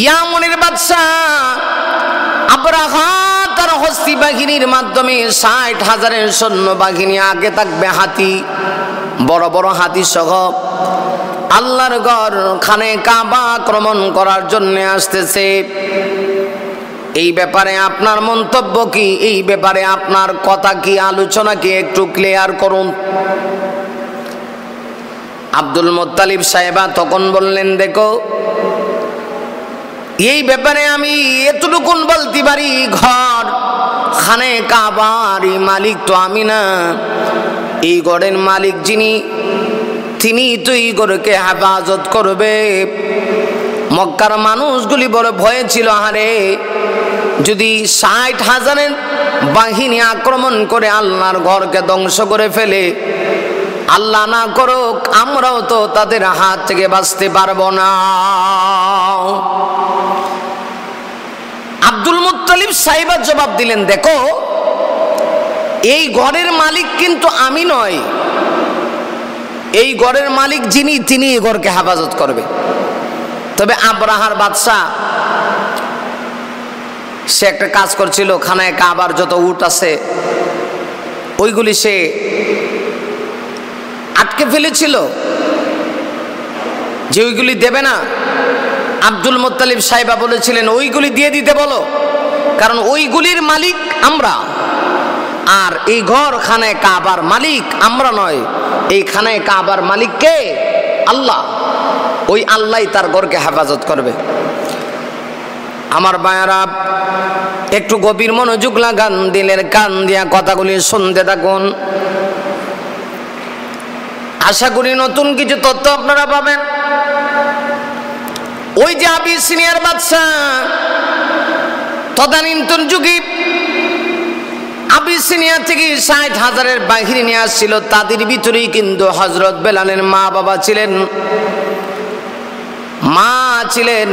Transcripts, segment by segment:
ইয়ামনের বাদশা আব্রাহা তার হস্তি বাহিনীর মাধ্যমে ষাট হাজারের সৈন্য বাহিনী আগে থাকবে হাতি বড় বড় হাতি সহ আল্লাহর গড় খানে কাবা আক্রমণ করার জন্য আসতেছে এই ব্যাপারে আপনার মন্তব্য কি এই ব্যাপারে আপনার কথা কি আলোচনা কি একটু ক্লিয়ার করুন আব্দুল মোত্তালিব সাহেবা তখন বললেন দেখো এই ব্যাপারে আমি এতটুকুন বলতে পারি ঘর খানে কাবার মালিক তো আমি না এই গড়ের মালিক যিনি তিনি তো এই গড়কে হেফাজত করবে মক্কার মানুষগুলি বড় ভয়ে ছিল আহারে যদি ষাট হাজারের বাহিনী আক্রমণ করে আল্লাহর ঘরকে ধ্বংস করে ফেলে আল্লাহ না করুক আমরাও তো তাদের হাত থেকে বাঁচতে পারবো না মুতালিব সাইবার জবাব দিলেন দেখো এই ঘরের মালিক কিন্তু আমি নয় এই ঘরের মালিক যিনি তিনি এই ঘরকে হেফাজত করবে তবে বাদশাহ সে একটা কাজ করছিল খানায় কাবার যত উট আছে ওইগুলি সে আটকে ফেলেছিল যে ওইগুলি দেবে না আব্দুল মোত্তালিব সাহেবা বলেছিলেন ওইগুলি দিয়ে দিতে বলো কারণ ওইগুলির মালিক আমরা আর এই ঘর খানে কাবার মালিক আমরা নয় এই খানে কাবার মালিক কে আল্লাহ ওই আল্লাহ তার ঘরকে হেফাজত করবে আমার বায়ারা একটু গভীর মনোযোগ লাগান দিলের কান দিয়া কথাগুলি শুনতে থাকুন আশা করি নতুন কিছু তথ্য আপনারা পাবেন ওই যে সিনিয়র বাদশাহ তদানীন্তন যুগে আবিসিনিয়া থেকে ষাট হাজারের বাহিরে নিয়ে আসছিল তাদের ভিতরেই কিন্তু হজরত বেলালের মা বাবা ছিলেন মা ছিলেন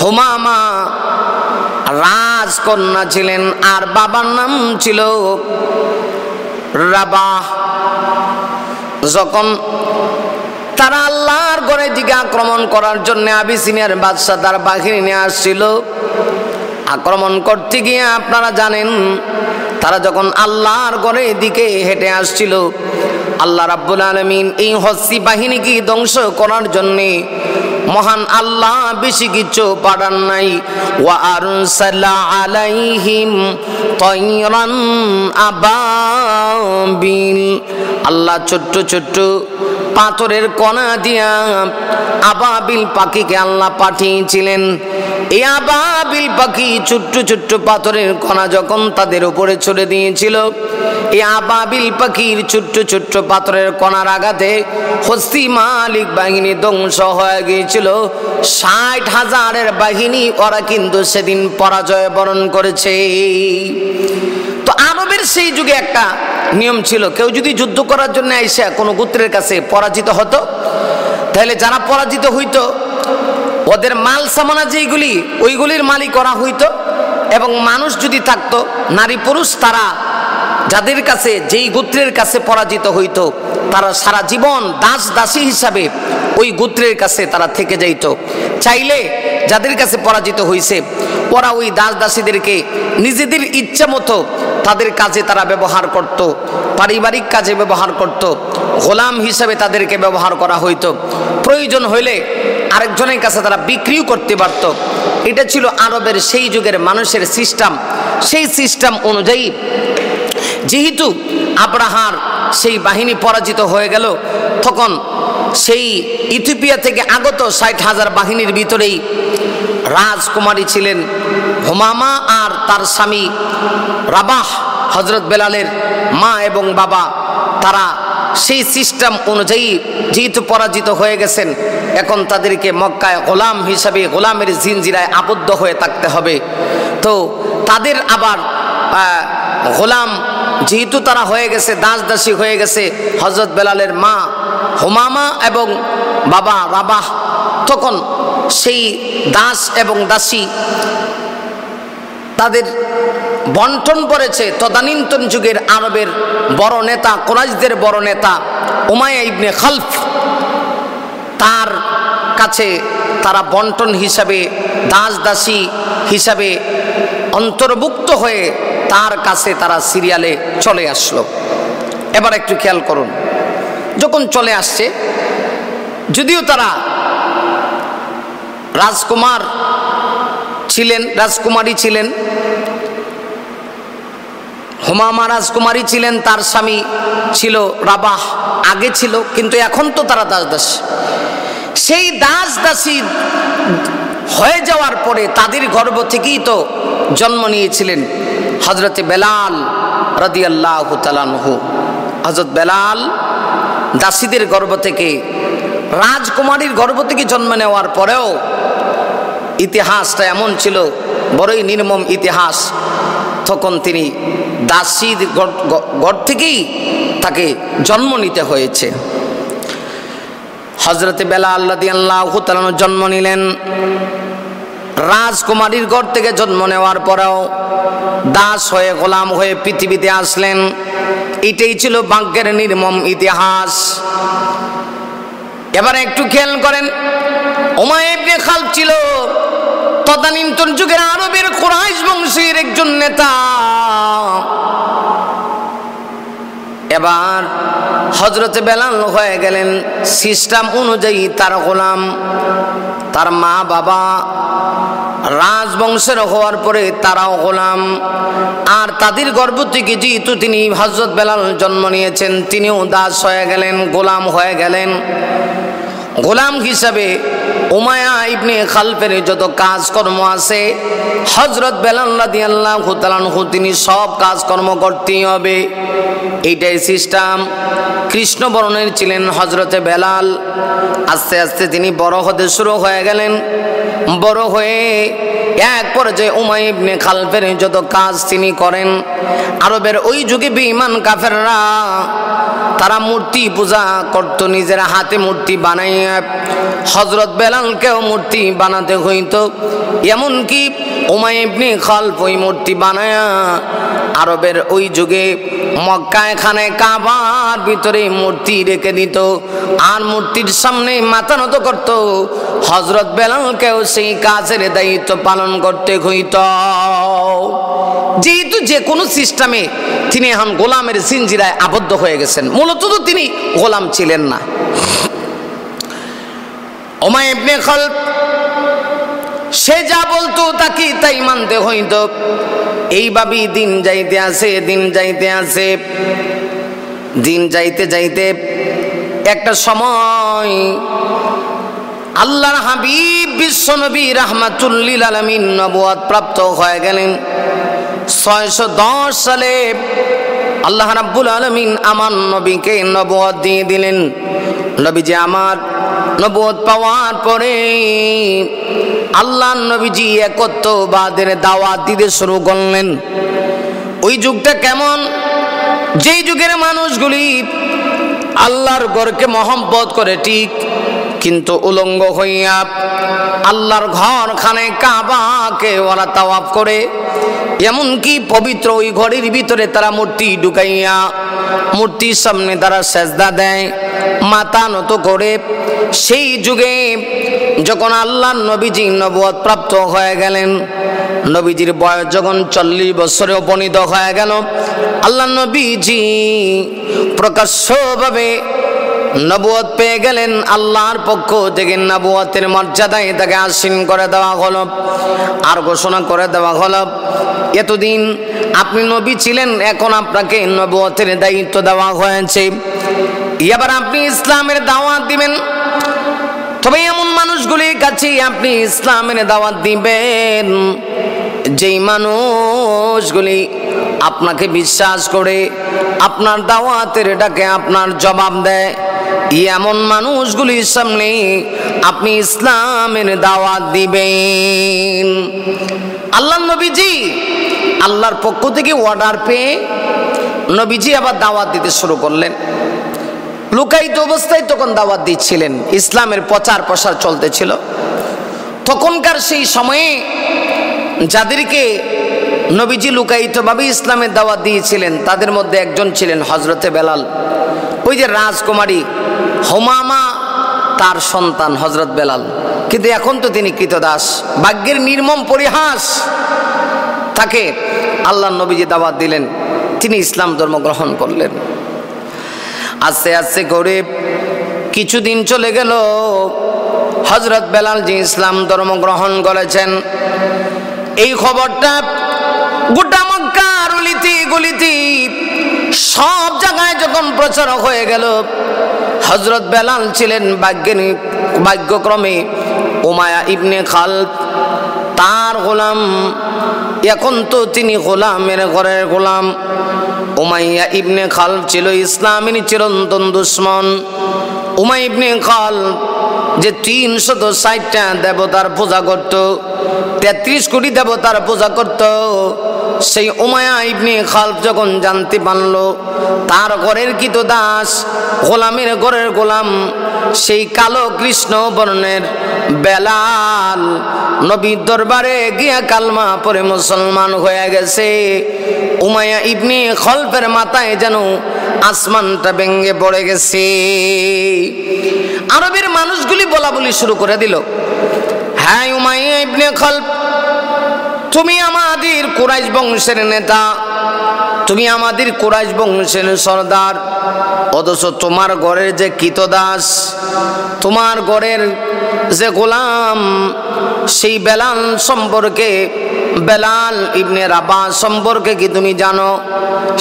হোমা মা রাজকন্যা ছিলেন আর বাবার নাম ছিল রাবাহ যখন তারা আল্লাহর গড়ের দিকে আক্রমণ করার জন্য আবিসিনিয়ার বাদশাহ তার বাহিনী নিয়ে আসছিল আক্রমণ করতে গিয়ে আপনারা জানেন তারা যখন আল্লাহর গড়ে দিকে হেঁটে আসছিল আল্লাহ রাব্বুল আলমিন এই হস্তি বাহিনীকে ধ্বংস করার জন্যে মহান আল্লাহ বেশি কিছু পাড়ান নাই আলাইহিম আবাবিল আল্লাহ ছোট্ট ছোট্ট পাথরের কণা দিয়া আবাবিল পাখিকে আল্লাহ পাঠিয়েছিলেন এই আবাবিল পাখি ছোট্ট ছোট্ট পাথরের কণা যখন তাদের উপরে ছড়ে দিয়েছিল এই আবাবিল পাখির ছোট্ট ছোট্ট পাথরের কণার আঘাতে হস্তি মালিক বাহিনী ধ্বংস হয়ে গিয়েছিল ষাট হাজারের বাহিনী ওরা কিন্তু সেদিন পরাজয় বরণ করেছে তো আরবের সেই যুগে একটা নিয়ম ছিল কেউ যদি যুদ্ধ করার জন্য আইসা কোনো গোত্রের কাছে পরাজিত হতো তাহলে যারা পরাজিত হইতো ওদের মাল সামানা যেইগুলি ওইগুলির মালিক করা হইতো এবং মানুষ যদি থাকত নারী পুরুষ তারা যাদের কাছে যেই গোত্রের কাছে পরাজিত হইত তারা সারা জীবন দাস দাসী হিসাবে ওই গোত্রের কাছে তারা থেকে যাইত চাইলে যাদের কাছে পরাজিত হইছে ওরা ওই দাস দাসীদেরকে নিজেদের ইচ্ছা মতো তাদের কাজে তারা ব্যবহার করত পারিবারিক কাজে ব্যবহার করত গোলাম হিসাবে তাদেরকে ব্যবহার করা হইত প্রয়োজন হইলে আরেকজনের কাছে তারা বিক্রিও করতে পারত এটা ছিল আরবের সেই যুগের মানুষের সিস্টেম সেই সিস্টেম অনুযায়ী যেহেতু আব্রাহার সেই বাহিনী পরাজিত হয়ে গেল তখন সেই ইথিওপিয়া থেকে আগত ষাট হাজার বাহিনীর ভিতরেই রাজকুমারী ছিলেন হোমামা আর তার স্বামী রাবাহ হজরত বেলালের মা এবং বাবা তারা সেই সিস্টেম অনুযায়ী যেহেতু পরাজিত হয়ে গেছেন এখন তাদেরকে মক্কায় গোলাম হিসাবে গোলামের জিনজিরায় আবদ্ধ হয়ে থাকতে হবে তো তাদের আবার গোলাম যেহেতু তারা হয়ে গেছে দাস দাসী হয়ে গেছে হজরত বেলালের মা হোমামা এবং বাবা রাবাহ তখন সেই দাস এবং দাসী তাদের বন্টন করেছে তদানীন্তন যুগের আরবের বড় নেতা কোরাইশদের বড় নেতা উমায়া ইবনে খালফ তার কাছে তারা বন্টন হিসাবে দাস দাসী হিসাবে অন্তর্ভুক্ত হয়ে তার কাছে তারা সিরিয়ালে চলে আসলো এবার একটু খেয়াল করুন যখন চলে আসছে যদিও তারা রাজকুমার ছিলেন রাজকুমারী ছিলেন হুমা মারাজ কুমারী ছিলেন তার স্বামী ছিল রাবাহ আগে ছিল কিন্তু এখন তো তারা দাস দাস সেই দাস দাসী হয়ে যাওয়ার পরে তাদের গর্ব থেকেই তো জন্ম নিয়েছিলেন হজরতে বেলাল রদি আল্লাহ তালানহু হজরত বেলাল দাসীদের গর্ব থেকে রাজকুমারীর গর্ব থেকে জন্ম নেওয়ার পরেও ইতিহাসটা এমন ছিল বড়ই নির্মম ইতিহাস তখন তিনি দাসীর ঘর থেকেই তাকে জন্ম নিতে হয়েছে হজরতে বেলা আল্লাহ আল্লাহ জন্ম নিলেন রাজকুমারীর ঘর থেকে জন্ম নেওয়ার পরেও দাস হয়ে গোলাম হয়ে পৃথিবীতে আসলেন এটাই ছিল বাক্যের নির্মম ইতিহাস এবারে একটু খেয়াল করেন ওমায়েবনে খাল ছিল তদানীন্তন যুগের আরবের কোরাইশ বংশের একজন নেতা এবার হজরতে বেলাল হয়ে গেলেন সিস্টেম অনুযায়ী তার গোলাম তার মা বাবা রাজবংশের হওয়ার পরে তারাও গোলাম আর তাদের গর্ব থেকে যেহেতু তিনি হজরত বেলাল জন্ম নিয়েছেন তিনিও দাস হয়ে গেলেন গোলাম হয়ে গেলেন গোলাম হিসাবে উমায়া ইবনে খালফের যত কাজকর্ম আছে হজরত বেলাল্লাদি আল্লাহ তিনি সব কাজকর্ম করতেই হবে এইটাই সিস্টেম কৃষ্ণ ছিলেন হজরতে বেলাল আস্তে আস্তে তিনি বড় হতে শুরু হয়ে গেলেন বড় হয়ে এক পর্যায়ে উমাই ইবনে খালফের যত কাজ তিনি করেন আরবের ওই যুগে বিমান কাফেররা তারা মূর্তি পূজা করত নিজের হাতে মূর্তি বানাইয়া হজরত বেলাল বেলালকেও মূর্তি বানাতে হইত এমনকি ওমাইবনি খালফ ওই মূর্তি বানায়া আরবের ওই যুগে মক্কায়খানে কাবার ভিতরে মূর্তি রেখে দিত আর মূর্তির সামনে মাথা নত করত হজরত বেলালকেও সেই কাজের দায়িত্ব পালন করতে হইত যেহেতু যে কোনো সিস্টেমে তিনি এখন গোলামের সিনজিরায় আবদ্ধ হয়ে গেছেন মূলত তো তিনি গোলাম ছিলেন না ওমায় ইবনে সে যা বলতো তাকে তাই মানতে হইত এইভাবেই দিন যাইতে আসে দিন যাইতে আসে দিন যাইতে যাইতে একটা সময় আল্লাহর হাবিব নবী রহমাতুল্লিল আলমিন নবাদ প্রাপ্ত হয়ে গেলেন ছয়শো সালে আল্লাহ রাব্বুল আলমিন আমার নবীকে নবাদ দিয়ে দিলেন নবীজি আমার নবোধ পাওয়ার পরে আল্লাহ নবীজি একত্রবাদের দাওয়াত দিতে শুরু করলেন ওই যুগটা কেমন যেই যুগের মানুষগুলি আল্লাহর গড়কে মহম্মত করে ঠিক কিন্তু উলঙ্গ হইয়া আল্লাহর ঘরখানে কাবাকে ওরা তাওয়াপ করে এমনকি পবিত্র ওই ঘরের ভিতরে তারা মূর্তি ঢুকাইয়া মূর্তির সামনে তারা সেজদা দেয় মাতা নত করে সেই যুগে যখন আল্লাহ নবীজি নবদ প্রাপ্ত হয়ে গেলেন নবীজির বয়স যখন চল্লিশ বছরে উপনীত হয়ে গেল আল্লাহ নবীজি প্রকাশ্যভাবে নবুয়ত পেয়ে গেলেন আল্লাহর পক্ষ থেকে নবুয়তের মর্যাদায় তাকে আসীন করে দেওয়া হলো আর ঘোষণা করে দেওয়া হলো এতদিন আপনি নবী ছিলেন এখন আপনাকে নবুয়তের দায়িত্ব দেওয়া হয়েছে এবার আপনি ইসলামের দাওয়াত দিবেন তবে এমন মানুষগুলির কাছে আপনি ইসলামের দাওয়াত দিবেন যেই মানুষগুলি আপনাকে বিশ্বাস করে আপনার দাওয়াতের এটাকে আপনার জবাব দেয় এমন মানুষগুলির সামনে আপনি ইসলামের দাওয়াত দিবেন আল্লাহ নবীজি আল্লাহর পক্ষ থেকে অর্ডার পেয়ে নবীজি আবার দাওয়াত দিতে শুরু করলেন লুকায়িত অবস্থায় তখন দাওয়াত দিচ্ছিলেন ইসলামের প্রচার প্রসার চলতেছিল তখনকার সেই সময়ে যাদেরকে নবীজি লুকায়িতভাবে ইসলামের দাওয়াত দিয়েছিলেন তাদের মধ্যে একজন ছিলেন হজরতে বেলাল ওই যে রাজকুমারী হোমামা তার সন্তান হজরত বেলাল কিন্তু এখন তো তিনি কৃতদাস ভাগ্যের নির্মম পরিহাস তাকে আল্লাহ নবীজি দাওয়াত দিলেন তিনি ইসলাম ধর্ম গ্রহণ করলেন আস্তে আস্তে করে কিছুদিন চলে গেল হজরত বেলাল যে ইসলাম ধর্ম গ্রহণ করেছেন এই খবরটা গোটা মক্কার গলিতি গলিতি সব জায়গায় যখন প্রচার হয়ে গেল হজরত বেলাল ছিলেন বাগ্যনিক ভাগ্যক্রমে উমায়া ইবনে খাল তার গোলাম এখন তো তিনি গোলামের ঘরের গোলাম উমাইয়া ইবনে খাল ছিল ইসলামের চিরন্তন দুশ্মন উমাই ইবনে খাল যে তিনশত ষাটটা দেবতার পূজা করত তেত্রিশ কোটি দেবতার পূজা করত সেই উমায়া ইবনে খালফ যখন জানতে পারল তার ঘরের কিত দাস গোলামের ঘরের গোলাম সেই কালো কৃষ্ণ বর্ণের বেলাল নবীর দরবারে গিয়া কালমা পরে মুসলমান হয়ে গেছে উমায়া ইবনে খলফের মাথায় যেন আসমানটা ভেঙে পড়ে গেছে আরবের মানুষগুলি বলা বলি শুরু করে দিল হ্যাঁ উমায়া ইবনে খলফ তুমি আমাদের কুরাইশ বংশের নেতা তুমি আমাদের কুরাইশ বংশের সর্দার অথচ তোমার ঘরের যে কীতদাস তোমার ঘরের যে গোলাম সেই বেলাল সম্পর্কে বেলাল ইবনে রাবা সম্পর্কে কি তুমি জানো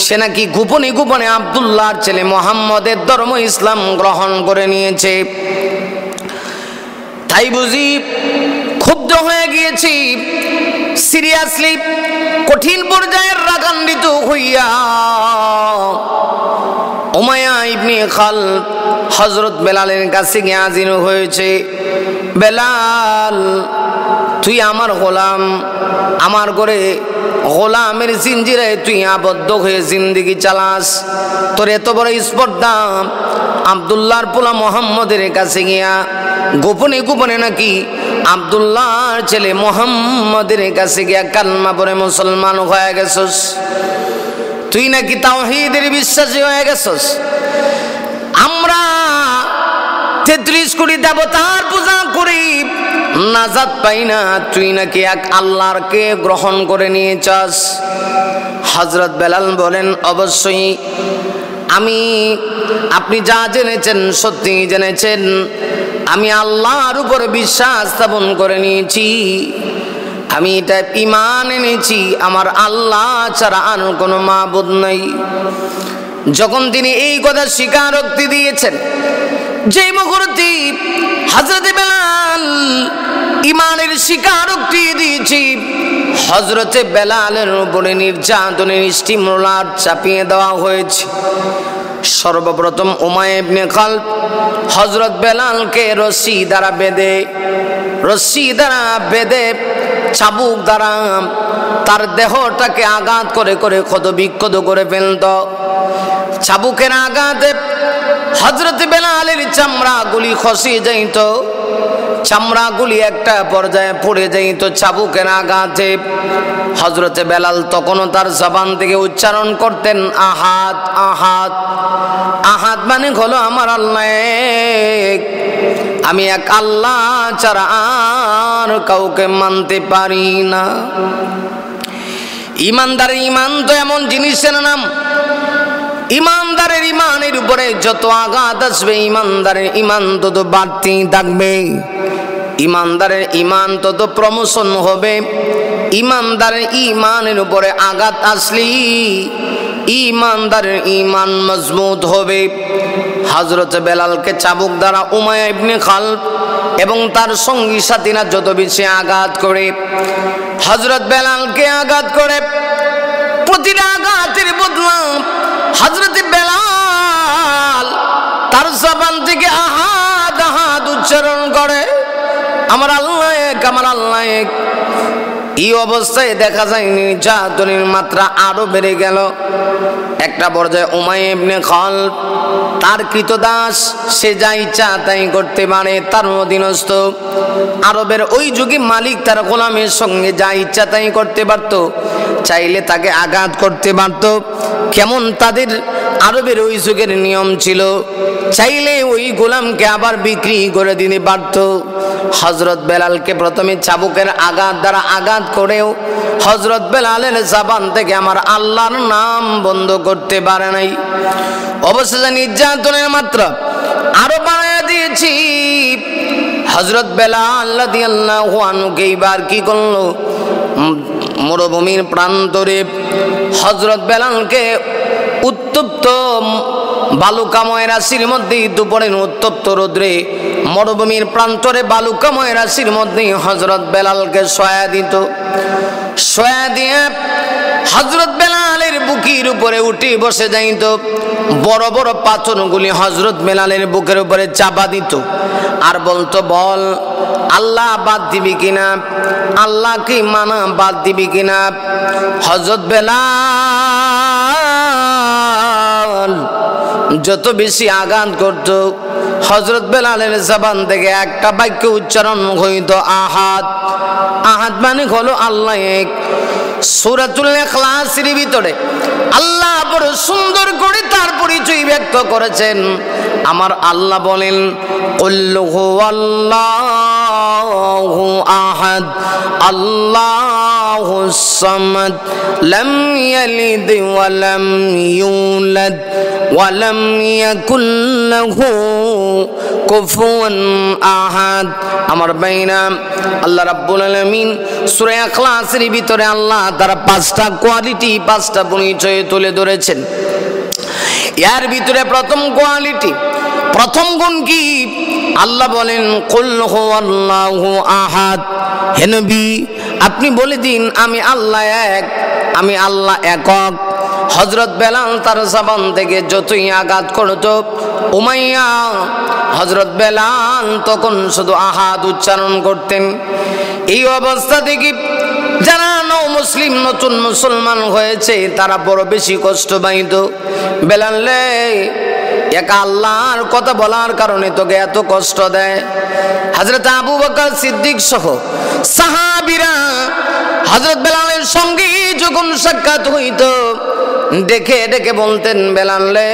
সে নাকি গোপনে গোপনে আবদুল্লাহর ছেলে মোহাম্মদের ধর্ম ইসলাম গ্রহণ করে নিয়েছে তাই বুঝি ক্ষুব্ধ হয়ে গিয়েছি সিরিয়াসলি কঠিন পর্যায়ের রাগান্বিত হইয়া উমায়া ইবনে খাল হযরত বেলালের কাছে গিয়ে হাজির হয়েছে বেলাল তুই আমার গোলাম আমার করে গোলামের জিঞ্জিরে তুই আবদ্ধ হয়ে জিন্দিগি চালাস তোর এত বড় স্পর্ধা আবদুল্লাহর পোলা মোহাম্মদের কাছে গিয়া গোপনে গোপনে নাকি আবদুল্লাহর ছেলে মোহাম্মদের কাছে গিয়া কান্না পরে মুসলমান হয়ে গেছস তুই নাকি তাওহিদের বিশ্বাসী হয়ে গেছস আমরা তেত্রিশ কোটি দেবতার পূজা করি নাজাদ পাই না তুই নাকি এক আল্লাহরকে গ্রহণ করে নিয়ে চাস হজরত বেলাল বলেন অবশ্যই আমি আপনি যা জেনেছেন সত্যি জেনেছেন আমি আল্লাহর উপর বিশ্বাস স্থাপন করে নিয়েছি আমি এটা ইমান এনেছি আমার আল্লাহ ছাড়া আর কোনো মাবুদ নাই যখন তিনি এই কথা স্বীকারোক্তি দিয়েছেন যে মুহূর্তে হাজরত বেলাল ইমানের স্বীকারোক্তি দিয়েছি হজরতে বেলালের উপরে নির্যাতনের স্টিমুলার চাপিয়ে দেওয়া হয়েছে সর্বপ্রথম উমায়েবনে খালপ হজরত বেলালকে রশি দ্বারা বেঁধে রশি দ্বারা বেঁধে চাবুক দ্বারা তার দেহটাকে আঘাত করে করে ক্ষত বিক্ষত করে ফেলত চাবুকের আঘাতে হজরত বেলালের চামড়াগুলি খসে যাইত চামড়াগুলি একটা পর্যায়ে পড়ে যাইত চাবুকের আঘাতে হজরতে বেলাল তখনও তার জবান থেকে উচ্চারণ করতেন আহাত আহাত আহাত মানে হলো আমার আল্লাহ আমি এক আল্লাহ ছাড়া আর কাউকে মানতে পারি না ইমানদার ইমান তো এমন জিনিসের নাম ইমানদারের ইমানের উপরে যত আঘাত আসবে ইমানদারের ইমান তত বাড়তি থাকবে ইমানদারের ইমান তত প্রমোশন হবে ইমানদারের ইমানের উপরে আঘাত আসলি ইমানদারের ইমান মজবুত হবে হজরত বেলালকে চাবুক দ্বারা উমায় ইবনে খাল এবং তার সঙ্গী সাথীরা যত বেশি আঘাত করে হজরত বেলালকে আঘাত করে প্রতিটা আঘাতের বদলাম হজরত বেলাল তার জবান থেকে আহাদ আহাদ উচ্চারণ করে আমার আল্লাহ আমার আল্লাহ এই অবস্থায় দেখা যায় নির্যাতনের মাত্রা আরও বেড়ে গেল একটা পর্যায়ে উমাই এমনি খল তার কৃতদাস সে যা ইচ্ছা তাই করতে পারে তার অধীনস্থ আরবের ওই যুগে মালিক তার গোলামের সঙ্গে যা ইচ্ছা তাই করতে পারত চাইলে তাকে আঘাত করতে পারত কেমন তাদের আরবের ওই যুগের নিয়ম ছিল চাইলে ওই গোলামকে আবার বিক্রি করে দিতে পারত হজরত বেলালকে প্রথমে চাবুকের আঘাত দ্বারা আঘাত করেও হজরত বেলালের জাবান থেকে আমার আল্লাহর নাম বন্ধ করতে পারে নাই অবশেষে নির্যাতনের মাত্র আরো বাড়াইয়া দিয়েছি হজরত বেলা আল্লাহ আনুকে এইবার কি করলো মরুভূমির প্রান্তরে হজরত বেলালকে উত্তপ্ত বালুকাময় রাশির মধ্যে দুপুরের উত্তপ্ত রোদ্রে মরুভূমির প্রান্তরে বালুকাময় রাশির মধ্যে হজরত বেলালকে সয়া দিত সয়া দিয়ে হজরত বেলালের বুকির উপরে উঠে বসে যাইত বড় বড় পাথরগুলি হজরত বেলালের বুকের উপরে চাপা দিত আর বলতো বল আল্লাহ বাদ দিবি কিনা আল্লাহ কি মানা বাদ দিবি কিনা হজরত বেলাল বেলাল যত বেশি আঘাত করত হজরত বেলালের জবান থেকে একটা বাক্য উচ্চারণ হইত আহাত আহাত মানে হলো আল্লাহ এক সুরাতুল এখলাসের ভিতরে আল্লাহ বড় সুন্দর করে তার পরিচয় ব্যক্ত করেছেন আমার আল্লাহ বলেন কল্লু আল্লাহ الله أحد الله الصمد لم يلد ولم يولد ولم يكن له কুফুয়ান আহাদ আমার বাইনা আল্লাহ রাব্বুল আলামিন সূরা ইখলাসের ভিতরে আল্লাহ তারা পাঁচটা কোয়ালিটি পাঁচটা পরিচয় তুলে ধরেছেন এর ভিতরে প্রথম কোয়ালিটি প্রথম গুণ কি আল্লাহ বলেন আল্লাহ আহাদ হেনবি আপনি বলে দিন আমি আল্লাহ এক আমি আল্লাহ একক হজরত বেলাল তার সাবান থেকে যতই আঘাত করত উমাইয়া হজরত বেলাল তখন শুধু আহাদ উচ্চারণ করতেন এই অবস্থা থেকে যারা নৌ মুসলিম নতুন মুসলমান হয়েছে তারা বড় বেশি কষ্ট পাইত বেলাল একা আল্লাহর কথা বলার কারণে তোকে এত কষ্ট দেয় হাজরত আবু বকর সিদ্দিক সহ সাহাবিরা হজরত বেলালের সঙ্গে যখন সাক্ষাৎ হইত ডেকে ডেকে বলতেন বেলালে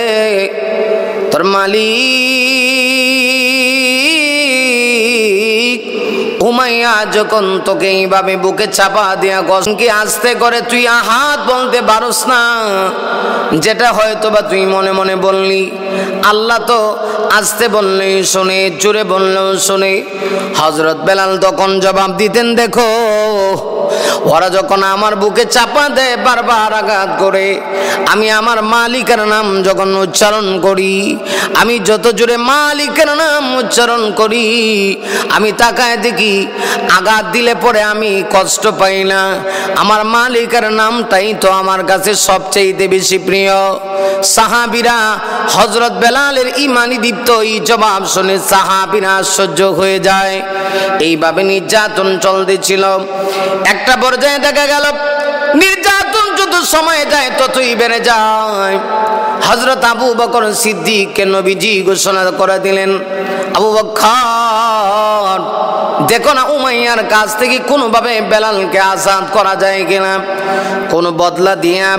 তোর মালিক উমাইয়া যখন তোকে এইভাবে বুকে চাপা দিয়া কি আসতে করে তুই আহাত বলতে পারস না যেটা হয়তো বা তুই মনে মনে বললি আল্লাহ তো আসতে বললেই শোনে জুড়ে বললেও শোনে হজরত বেলাল তখন জবাব দিতেন দেখো ওরা যখন আমার বুকে চাপা দেয় বারবার আঘাত করে আমি আমার মালিকের নাম যখন উচ্চারণ করি আমি যত জোরে মালিকের নাম উচ্চারণ করি আমি তাকায় দেখি আঘাত দিলে পরে আমি কষ্ট পাই না আমার মালিকের নামটাই তো আমার কাছে সবচেয়ে বেশি প্রিয় সাহাবিরা হজরত বেলালের ইমানি দীপ্ত এই জবাব শুনে সাহাবিরা আশ্চর্য হয়ে যায় এইভাবে নির্যাতন চলতেছিল একটা পর্যায়ে দেখা গেল নির্যাতন যত সময় যায় ততই বেড়ে যায় হজরত আবু বকর সিদ্দিককে নবীজি ঘোষণা করে দিলেন আবু বক্ষ দেখো না উমাইয়ার কাছ থেকে কোনোভাবে বেলালকে আজাদ করা যায় কিনা কোনো বদলা দিয়া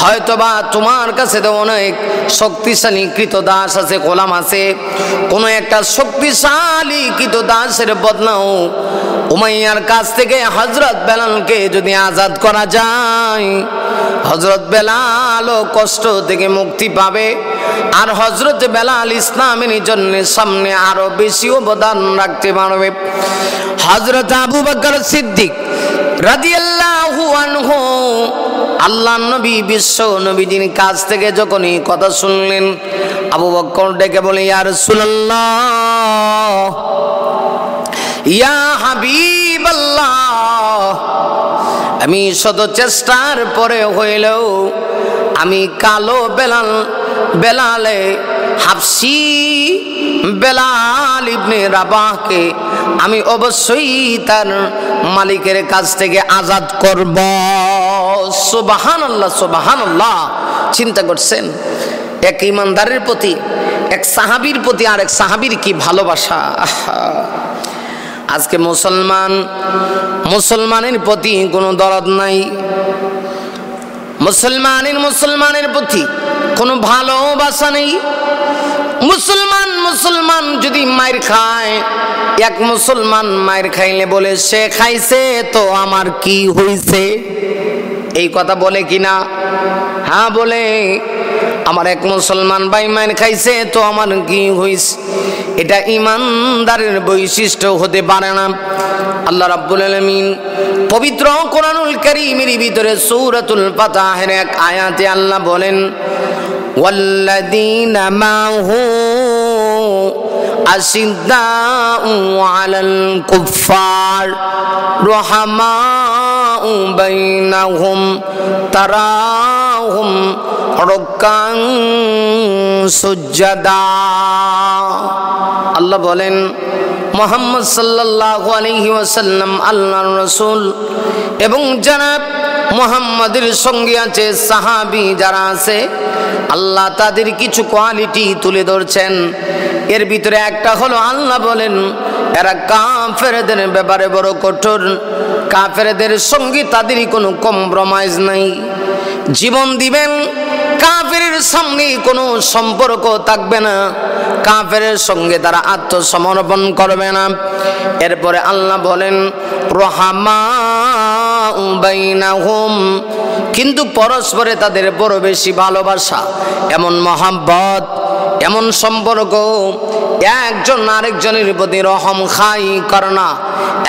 হয়তোবা তোমার কাছে তো অনেক শক্তিশালী কৃত দাস আছে গোলাম আছে কোনো একটা শক্তিশালী কৃত দাসের বদলাও উমাইয়ার কাছ থেকে হজরত বেলালকে যদি আজাদ করা যায় হজরত বেলালও কষ্ট থেকে মুক্তি পাবে আর হজরত বেলা বেলাল ইসলামের জন্য সামনে আরো বেশি অবদান রাখতে পারবে হজরত আবু বকর সিদ্দিক আল্লাহ নবী বিশ্ব নবীজির কাছ থেকে যখন এই কথা শুনলেন আবু বক্কর ডেকে বলে ইয়ার সুল্লাহ ইয়া হাবিবাল্লাহ আমি শত চেষ্টার পরে হইলেও আমি কালো বেলাল বেলালে হাফসি বেলাল ইবনে রাবাহকে আমি অবশ্যই তার মালিকের কাছ থেকে আজাদ করব সোবাহান আল্লাহ সোবাহান আল্লাহ চিন্তা করছেন এক ইমানদারের প্রতি এক সাহাবির প্রতি আর এক সাহাবির কি ভালোবাসা আজকে মুসলমান মুসলমানের প্রতি কোনো দরদ নাই মুসলমানের মুসলমানের প্রতি কোনো ভালোবাসা নেই মুসলমান মুসলমান যদি মায়ের খায় এক মুসলমান মায়ের খাইলে বলে সে খাইছে তো আমার কি হইছে এই কথা বলে কিনা হ্যাঁ বলে আমার এক মুসলমান ভাই মাইন খাইছে তো আমার কি হইস এটা ইমানদারের বৈশিষ্ট্য হতে পারে না আল্লাহ রাব্বুল আলামিন পবিত্র কোরআনুল কারীমের ভিতরে সূরাতুল ফাতাহের এক আয়াতে আল্লাহ বলেন والذين معه أشداء على الكفار رحمان بينهم تراهم ركعا সুজ্জাদা আল্লাহ বলেন মোহাম্মদ সাল্লাহ আলহি ওয়াসাল্লাম আল্লাহ রসুল এবং যারা মোহাম্মদের সঙ্গে আছে সাহাবি যারা আছে আল্লাহ তাদের কিছু কোয়ালিটি তুলে ধরছেন এর ভিতরে একটা হলো আল্লাহ বলেন এরা কাফেরদের ব্যাপারে বড় কঠোর কাফেরদের সঙ্গে তাদেরই কোনো কম্প্রোমাইজ নাই জীবন দিবেন কাফের সামনে কোনো সম্পর্ক থাকবে না কাফের সঙ্গে তারা আত্মসমর্পণ করবে না এরপরে আল্লাহ বলেন রহামা কিন্তু পরস্পরে তাদের বড় বেশি ভালোবাসা এমন মহাব্বত এমন সম্পর্ক একজন আরেকজনের প্রতি রহম খাই করোনা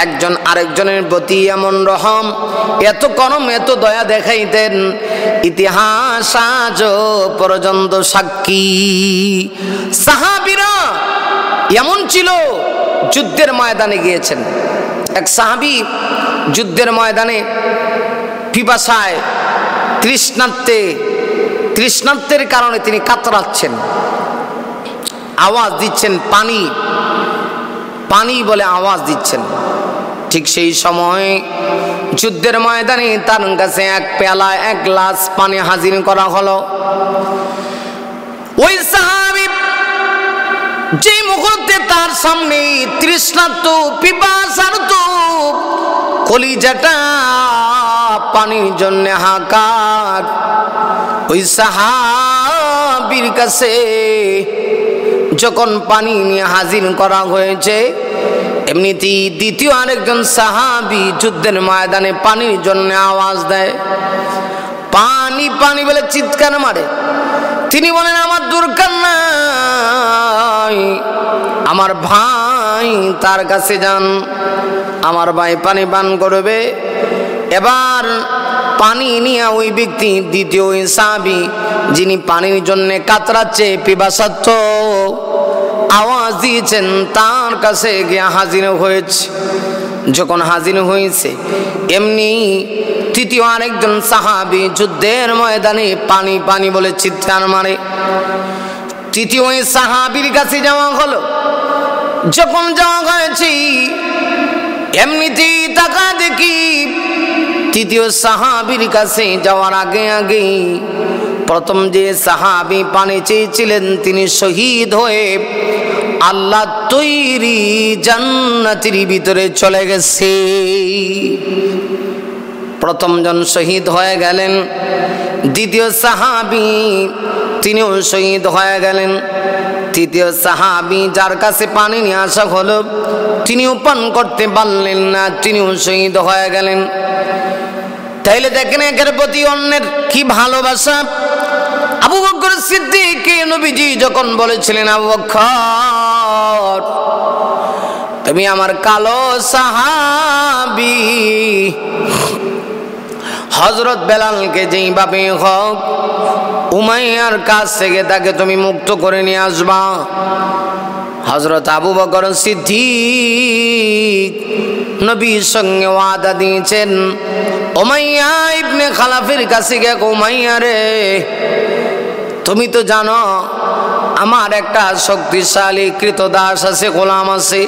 একজন আরেকজনের প্রতি এমন রহম এত করম এত দয়া দেখাইতেন ইতিহাস আজ আজ পর্যন্ত সাক্ষী সাহাবিরা এমন ছিল যুদ্ধের ময়দানে গিয়েছেন এক সাহাবি যুদ্ধের ময়দানে পিপাসায় তৃষ্ণার্থে তৃষ্ণাত্মের কারণে তিনি কাতরাচ্ছেন আওয়াজ দিচ্ছেন পানি পানি বলে আওয়াজ দিচ্ছেন ঠিক সেই সময় যুদ্ধের ময়দানে তার কাছে এক পেলা এক গ্লাস পানি হাজির করা হলো ওই সাহাবি যে মুহূর্তে তার সামনে তৃষ্ণার্ত পিপাসার্ত কলিজাটা পানির জন্য হাকার ওই সাহাবির কাছে যখন পানি নিয়ে হাজির করা হয়েছে এমনিতেই দ্বিতীয় আরেকজন সাহাবি যুদ্ধের ময়দানে পানির জন্য আওয়াজ দেয় পানি পানি বলে চিৎকার মারে তিনি বলেন আমার দরকার নাই আমার ভাই তার কাছে যান আমার ভাই পানি পান করবে এবার পানি নিয়ে ওই ব্যক্তি দ্বিতীয় সাহাবি যিনি পানির জন্য কাতরাচ্ছে পিবাসাত্ম আওয়াজ দিয়েছেন তার কাছে গিয়ে হাজির হয়েছে যখন হাজির হয়েছে এমনি তৃতীয় আরেকজন সাহাবি যুদ্ধের ময়দানে পানি পানি বলে চিৎকার মারে তৃতীয় সাহাবির কাছে যাওয়া হলো যখন যাওয়া হয়েছি এমনিতেই টাকা দেখি তৃতীয় সাহাবির কাছে যাওয়ার আগে আগেই প্রথম যে সাহাবি পানি চেয়েছিলেন তিনি শহীদ হয়ে আল্লাহ তৈরি জান্নাতির ভিতরে চলে গেছে প্রথমজন শহীদ হয়ে গেলেন দ্বিতীয় সাহাবি তিনিও শহীদ হয়ে গেলেন তৃতীয় সাহাবি যার কাছে পানি নিয়ে আসা হল তিনিও পান করতে পারলেন না তিনিও শহীদ হয়ে গেলেন তাইলে দেখেন একের প্রতি অন্যের কি ভালোবাসা আবু বকর সিদ্দিক নবীজি যখন বলেছিলেন আবু বকর তুমি আমার কালো সাহাবি হজরত বেলালকে যেইভাবে হোক উমাইয়ার কাছ থেকে তাকে তুমি মুক্ত করে নিয়ে আসবা হজরত আবু বকর সিদ্ধি নবীর সঙ্গে ওয়াদা দিয়েছেন ওমাইয়া ইবনে খালাফির কাছে গেক উমাইয়া রে তুমি তো জানো আমার একটা শক্তিশালী দাস আছে গোলাম আছে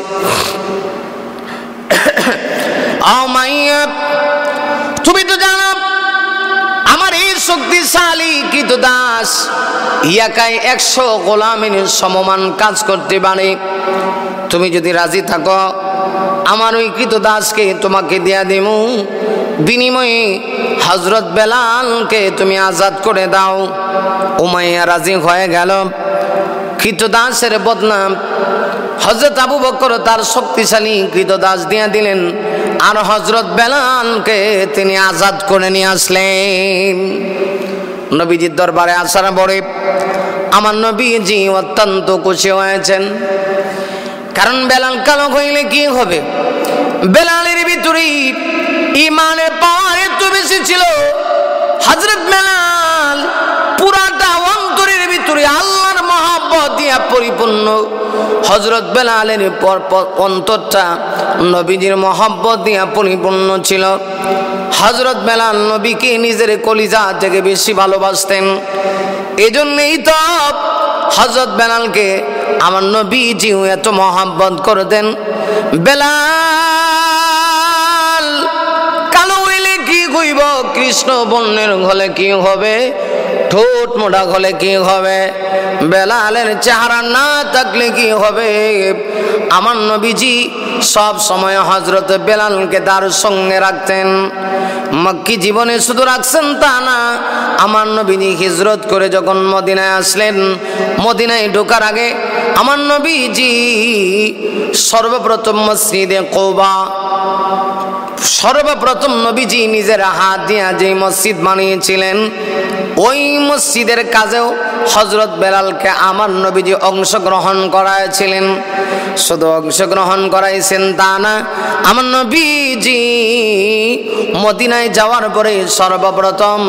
তুমি তো জানো আমার এই শক্তিশালী দাস ইয়াকায় একশো গোলামের সমমান কাজ করতে পারে তুমি যদি রাজি থাকো আমার ওই দাসকে তোমাকে দেয়া দেবো বিনিময়ে হজরত বেলালকে তুমি আজাদ করে দাও উমাইয়া রাজি হয়ে গেল কৃতদাসের বদনাম হজরত আবু বকর তার শক্তিশালী কৃতদাস দিয়া দিলেন আর হজরত বেলালকে তিনি আজাদ করে নিয়ে আসলেন নবীজির দরবারে আসার পরে আমার নবীজি অত্যন্ত খুশি হয়েছেন কারণ বেলাল কালো হইলে কি হবে বেলালের ভিতরেই ইমানের পাওয়ার একটু বেশি ছিল হজরত মেলাল পুরাটা অন্তরের ভিতরে আল্লাহর মহাব্বত দিয়া পরিপূর্ণ হজরত বেলালের পর অন্তরটা নবীজির মহাব্বত দিয়া পরিপূর্ণ ছিল হজরত বেলাল নবীকে নিজের কলিজা থেকে বেশি ভালোবাসতেন এজন্যই তো হজরত বেলালকে আমার নবীজিও এত মহাব্বত করতেন বেলাল কৃষ্ণ বর্ণের ঘলে কি হবে ঠোঁট মোটা হলে কি হবে বেলালের চেহারা না থাকলে কি হবে আমার নবীজি সব সময় হজরত বেলালকে তার সঙ্গে রাখতেন মক্কি জীবনে শুধু রাখছেন তা না আমার নবীজি হিজরত করে যখন মদিনায় আসলেন মদিনায় ঢোকার আগে আমার নবীজি সর্বপ্রথম মসজিদে কৌবা সর্বপ্রথম নবীজি নিজের হাত দিয়া যে মসজিদ বানিয়েছিলেন ওই মসজিদের কাজেও হজরত বেলালকে আমার নবীজি অংশগ্রহণ করাইছিলেন শুধু অংশগ্রহণ করাইছেন তা না আমার নবীজি মদিনায় যাওয়ার পরে সর্বপ্রথম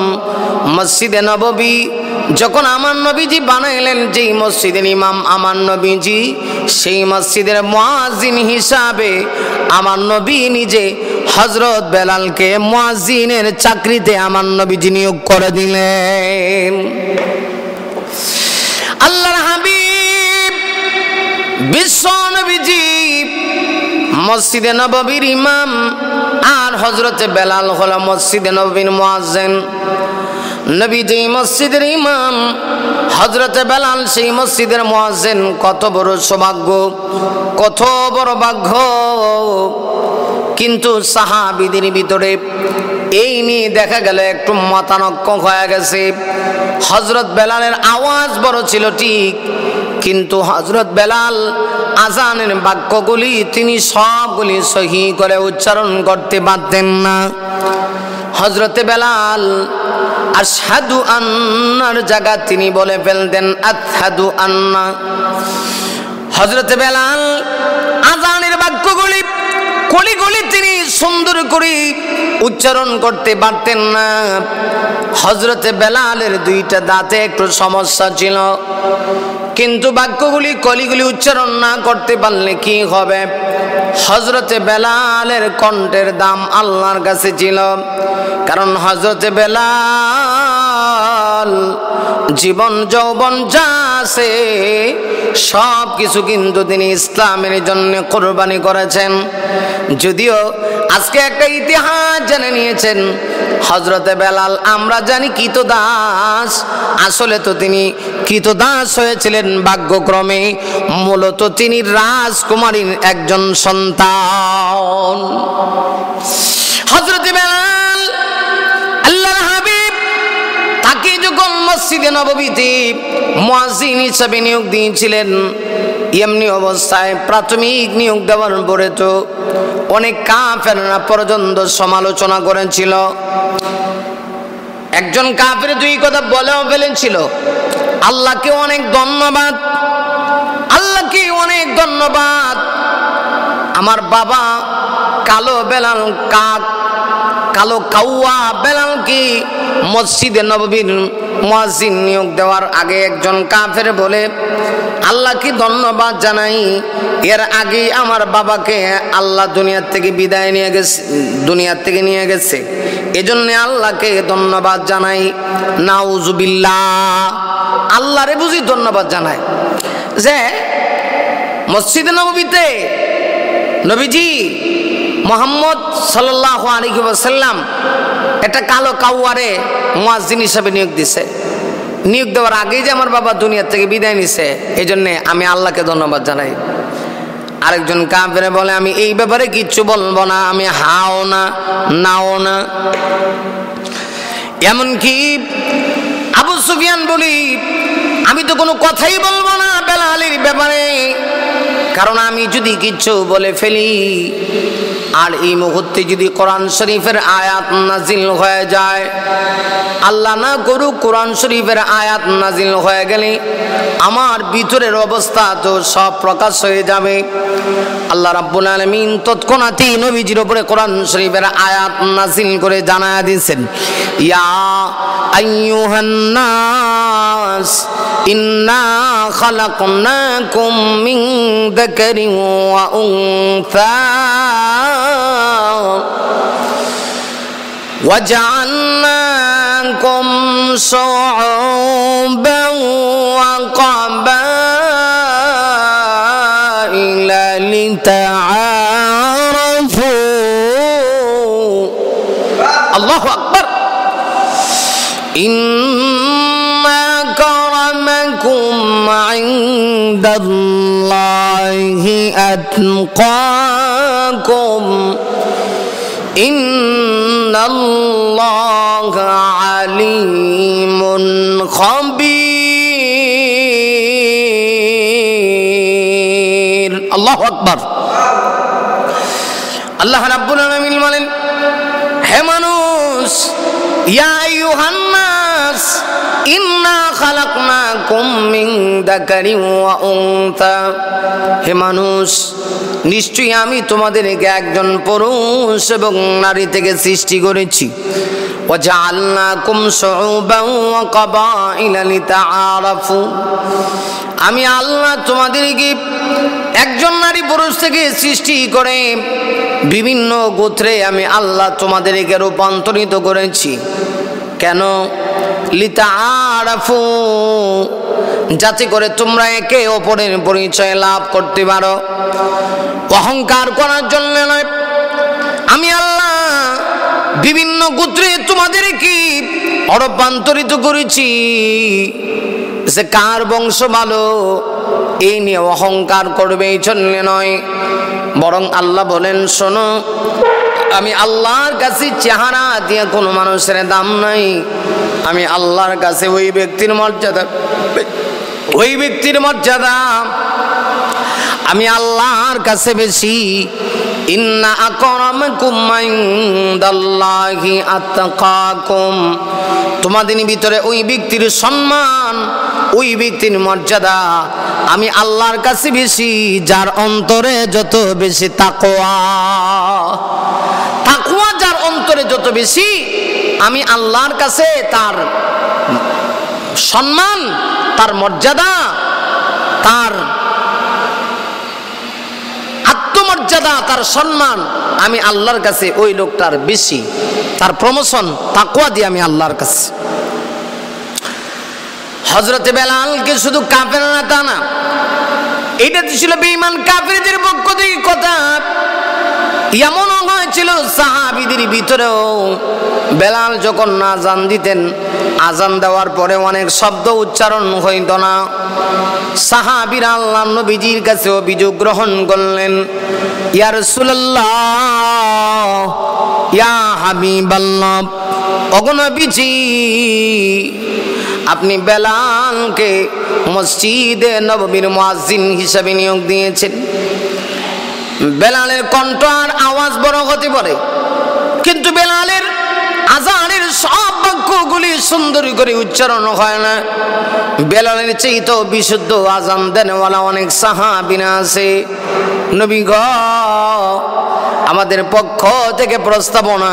মসজিদে নববী যখন আমার নবীজি বানাইলেন যেই মসজিদের ইমাম আমার নবীজি সেই মসজিদের মহাজিন হিসাবে আমার নবী নিজে হজরত বেলালকে মোয়াজিনের চাকরিতে আমার নবীজি নিয়োগ করে দিলেন আল্লাহর হাবিব বিশ্ব নবীজি মসজিদে নববীর ইমাম আর হজরতে বেলাল হল মসজিদে নবীর মোয়াজেন নবী যেই মসজিদের ইমাম হজরতে বেলাল সেই মসজিদের মোয়াজেন কত বড় সৌভাগ্য কত বড় ভাগ্য কিন্তু সাহাবিদের ভিতরে এই নিয়ে দেখা গেল একটু মতানক্য হয়ে গেছে হজরত বেলালের আওয়াজ বড় ছিল ঠিক কিন্তু হজরত বেলাল আজানের বাক্যগুলি তিনি সবগুলি সহি করে উচ্চারণ করতে পারতেন না হজরতে বেলাল আর সাধু আন্নার জায়গা তিনি বলে ফেলতেন আর সাধু আন্না হজরতে বেলাল আজানের বাক্য কলিগুলি তিনি সুন্দর করে উচ্চারণ করতে পারতেন না হজরতে বেলালের দুইটা দাঁতে একটু সমস্যা ছিল কিন্তু বাক্যগুলি কলিগুলি উচ্চারণ না করতে পারলে কি হবে হজরতে বেলালের কণ্ঠের দাম আল্লাহর কাছে ছিল কারণ হজরতে বেলাল জীবন যৌবন যা আছে সব কিছু কিন্তু তিনি ইসলামের জন্য কোরবানি করেছেন যদিও আজকে একটা ইতিহাস জেনে নিয়েছেন হজরতে বেলাল আমরা জানি কীতদাস আসলে তো তিনি কীতদাস হয়েছিলেন ভাগ্যক্রমে মূলত তিনি রাজকুমারীর একজন সন্তান হজরতে বেলাল মসজিদে দ্বীপ মুয়াজিন হিসাবে নিয়োগ দিয়েছিলেন এমনি অবস্থায় প্রাথমিক নিয়োগ দেওয়ার পরে তো অনেক কাফেররা পর্যন্ত সমালোচনা করেছিল একজন কাফের দুই কথা বলেও ফেলেছিল আল্লাহকে অনেক ধন্যবাদ আল্লাহকে অনেক ধন্যবাদ আমার বাবা কালো বেলাল কাক কালো কাউয়া কি মসজিদে নববীর মহাজিন নিয়োগ দেওয়ার আগে একজন কাফের বলে আল্লাহকে ধন্যবাদ জানাই এর আগে আমার বাবাকে আল্লাহ দুনিয়ার থেকে বিদায় নিয়ে গেছে দুনিয়ার থেকে নিয়ে গেছে এজন্যে আল্লাহকে ধন্যবাদ জানাই নাউজুবিল্লা আল্লাহরে বুঝি ধন্যবাদ জানায় যে মসজিদে নবীতে নবীজি মোহাম্মদ সাল্লাহ সাল্লাম একটা কালো কাউয়ারে মোয়াজিন হিসাবে নিয়োগ দিছে নিয়োগ দেওয়ার আগেই যে আমার বাবা দুনিয়ার থেকে বিদায় নিছে এই জন্যে আমি আল্লাহকে ধন্যবাদ জানাই আরেকজন কাপড়ে বলে আমি এই ব্যাপারে কিচ্ছু বলবো না আমি হাও না নাও না এমনকি আবু সুফিয়ান বলি আমি তো কোনো কথাই বলবো না বেলালির ব্যাপারে কারণ আমি যদি কিচ্ছু বলে ফেলি আর এই মুহূর্তে যদি কোরআন শরীফের আয়াত নাজিল হয়ে যায় আল্লাহ না গরু কোরআন শরীফের আয়াত নাজিল হয়ে গেলে আমার ভিতরের অবস্থা তো সব প্রকাশ হয়ে যাবে আল্লাহ রাব্বুল আলমিন তৎক্ষণাতেই নবীজির উপরে কোরআন শরীফের আয়াত নাজিল করে জানা দিয়েছেন ইয়া আইয়ুহান্নাস ইন্না খালাকনাকুম মিন যাকারিন ওয়া উনসা وجعلناكم صعوبا وقبائل لتعارفوا الله أكبر إن كرمكم عند الله أتقاكم إن الله عليم خبير الله أكبر আল্লাহ রাব্বুল আলামিন বলেন হে মানুষ ইয়া আইয়ুহান নাস ইন্না খালাকনা হে মানুষ নিশ্চয়ই আমি তোমাদেরকে একজন পুরুষ এবং নারী থেকে সৃষ্টি করেছি আমি আল্লাহ তোমাদেরকে একজন নারী পুরুষ থেকে সৃষ্টি করে বিভিন্ন গোত্রে আমি আল্লাহ তোমাদেরকে রূপান্তরিত করেছি কেন লিতা যাতে করে তোমরা একে অপরের পরিচয় লাভ করতে পারো অহংকার করার জন্য নয় আমি আল্লাহ বিভিন্ন গোত্রে তোমাদের কি অরূপান্তরিত করেছি সে কার বংশ ভালো এই নিয়ে অহংকার করবে এই জন্য নয় বরং আল্লাহ বলেন শোনো আমি আল্লাহর কাছে চেহারা দিয়ে কোনো মানুষের দাম নাই আমি আল্লাহর কাছে ওই ব্যক্তির মর্যাদা ওই ব্যক্তির মর্যাদা আমি আল্লাহর কাছে বেশি তোমাদের ভিতরে ওই ব্যক্তির সম্মান ওই ব্যক্তির মর্যাদা আমি আল্লাহর কাছে বেশি যার অন্তরে যত বেশি তাকোয়া করে যত বেশি আমি আল্লাহর কাছে তার সম্মান তার মর্যাদা তার আত্মমর্যাদা তার সম্মান আমি আল্লাহর কাছে ওই লোকটার বেশি তার প্রমোশন তাকুয়া দিয়ে আমি আল্লাহর কাছে হজরতে বেলালকে শুধু কাপের না তা না এটা তো ছিল বেঈমান কাপেরদের পক্ষ থেকে কথা এমন হয়েছিল সাহাবিদের ভিতরেও বেলাল যখন জান দিতেন আজান দেওয়ার পরে অনেক শব্দ উচ্চারণ হইত না সাহাবির আল্লাহ নবীজির কাছে অভিযোগ গ্রহণ করলেন ইয়ার সুল্লাহ ইয়া হাবিবাল্লাহ অগণবিজি আপনি বেলালকে মসজিদে নবমীর মাসিন হিসাবে নিয়োগ দিয়েছেন বেলালের কণ্ঠ আর আওয়াজ বড় হতে পারে কিন্তু বেলালের আজানের সব বাক্যগুলি সুন্দর করে উচ্চারণ হয় না বেলালের চেয়ে তো বিশুদ্ধ আজান দেনওয়ালা অনেক সাহাবিনা আছে নবী গ আমাদের পক্ষ থেকে প্রস্তাবনা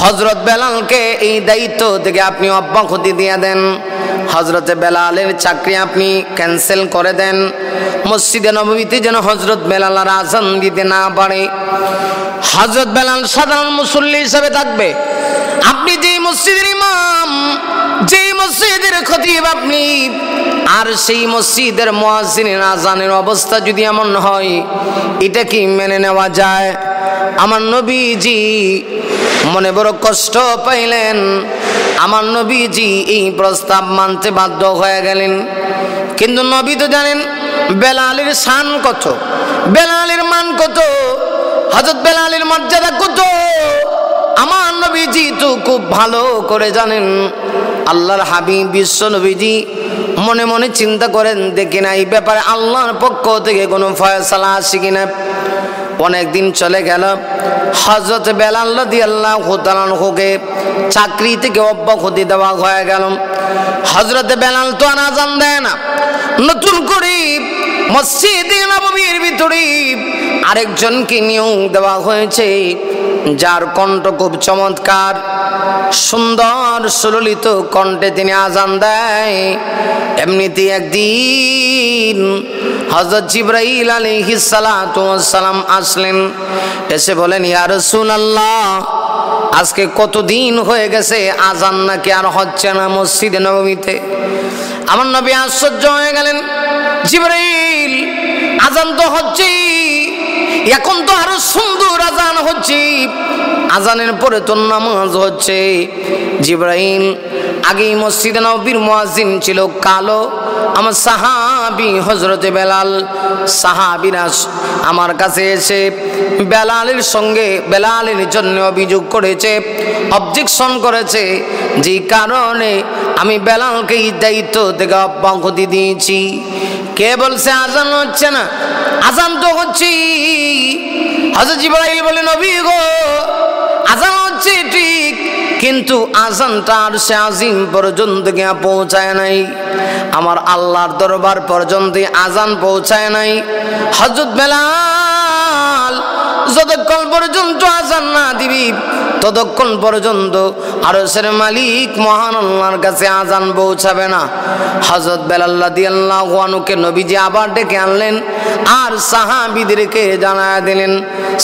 হজরত বেলালকে এই দায়িত্ব থেকে আপনি অব্যাহতি দিয়ে দেন হজরতে বেলালের চাকরি আপনি ক্যান্সেল করে দেন মসজিদে নবমীতে যেন হজরত বেলালার আজান দিতে না পারে হজরত বেলাল সাধারণ মুসল্লি হিসাবে থাকবে আপনি যেই মসজিদের ইমাম যেই মসজিদের খতিব আপনি আর সেই মসজিদের মহাসিনের আজানের অবস্থা যদি এমন হয় এটা কি মেনে নেওয়া যায় আমার নবীজি মনে বড় কষ্ট পাইলেন আমার নবীজি এই প্রস্তাব মানতে বাধ্য হয়ে গেলেন কিন্তু নবী তো জানেন বেলালের শান কত বেলালের মান কত হজরত বেলালের মর্যাদা কত আমার নবীজি তো খুব ভালো করে জানেন আল্লাহর হাবি বিশ্ব নবীজি মনে মনে চিন্তা করেন দেখি না এই ব্যাপারে আল্লাহর পক্ষ থেকে কোনো ফয়সালা আসি কিনা অনেক দিন চলে গেল হজরত বেলাল্লাদি আল্লাহ হুতালকে চাকরি থেকে অব্যাহতি দেওয়া হয়ে গেল হজরত বেলাল তো আনাজান দেয় না নতুন করে মসজিদে নবমীর ভিতরে আরেকজনকে নিয়োগ দেওয়া হয়েছে যার কণ্ঠ খুব চমৎকার সুন্দর সুললিত কণ্ঠে তিনি আজান দেয় এমনিতে একদিন হজরত জিব্রাইল সালাম আসলেন এসে বলেন ইয়া আল্লাহ আজকে কতদিন হয়ে গেছে আজান নাকি আর হচ্ছে না মসজিদে নবমীতে আমার নবী আশ্চর্য হয়ে গেলেন জিব্রাইল আজান তো হচ্ছেই এখন তো আরো সুন্দর আজান হচ্ছে আজানের পরে তো নামাজ হচ্ছে জিব্রাহিম আগেই মসজিদে নবীর মোয়াজিন ছিল কালো আমার সাহাবি হজরতে বেলাল সাহাবিরা আমার কাছে এসে বেলালের সঙ্গে বেলালের জন্য অভিযোগ করেছে অবজেকশন করেছে যে কারণে আমি বেলালকে এই দায়িত্ব থেকে অব্যাহতি দিয়েছি কে বলছে আজান হচ্ছে না আজান তো হচ্ছে হজর জিব্রাইল বলে নবী গো আজান হচ্ছে ঠিক কিন্তু আজানটা আর সে আজিম পর্যন্ত গিয়া পৌঁছায় নাই আমার আল্লাহর দরবার পর্যন্ত আজান পৌঁছায় নাই হজরত বেলা যতক্ষণ পর্যন্ত আজান না দিবি ততক্ষণ পর্যন্ত সের মালিক মহান আল্লাহর কাছে আজান পৌঁছাবে না হজরত বেলাল্লা দিয়াল্লাহকে নবীজি আবার ডেকে আনলেন আর সাহাবিদেরকে জানায় দিলেন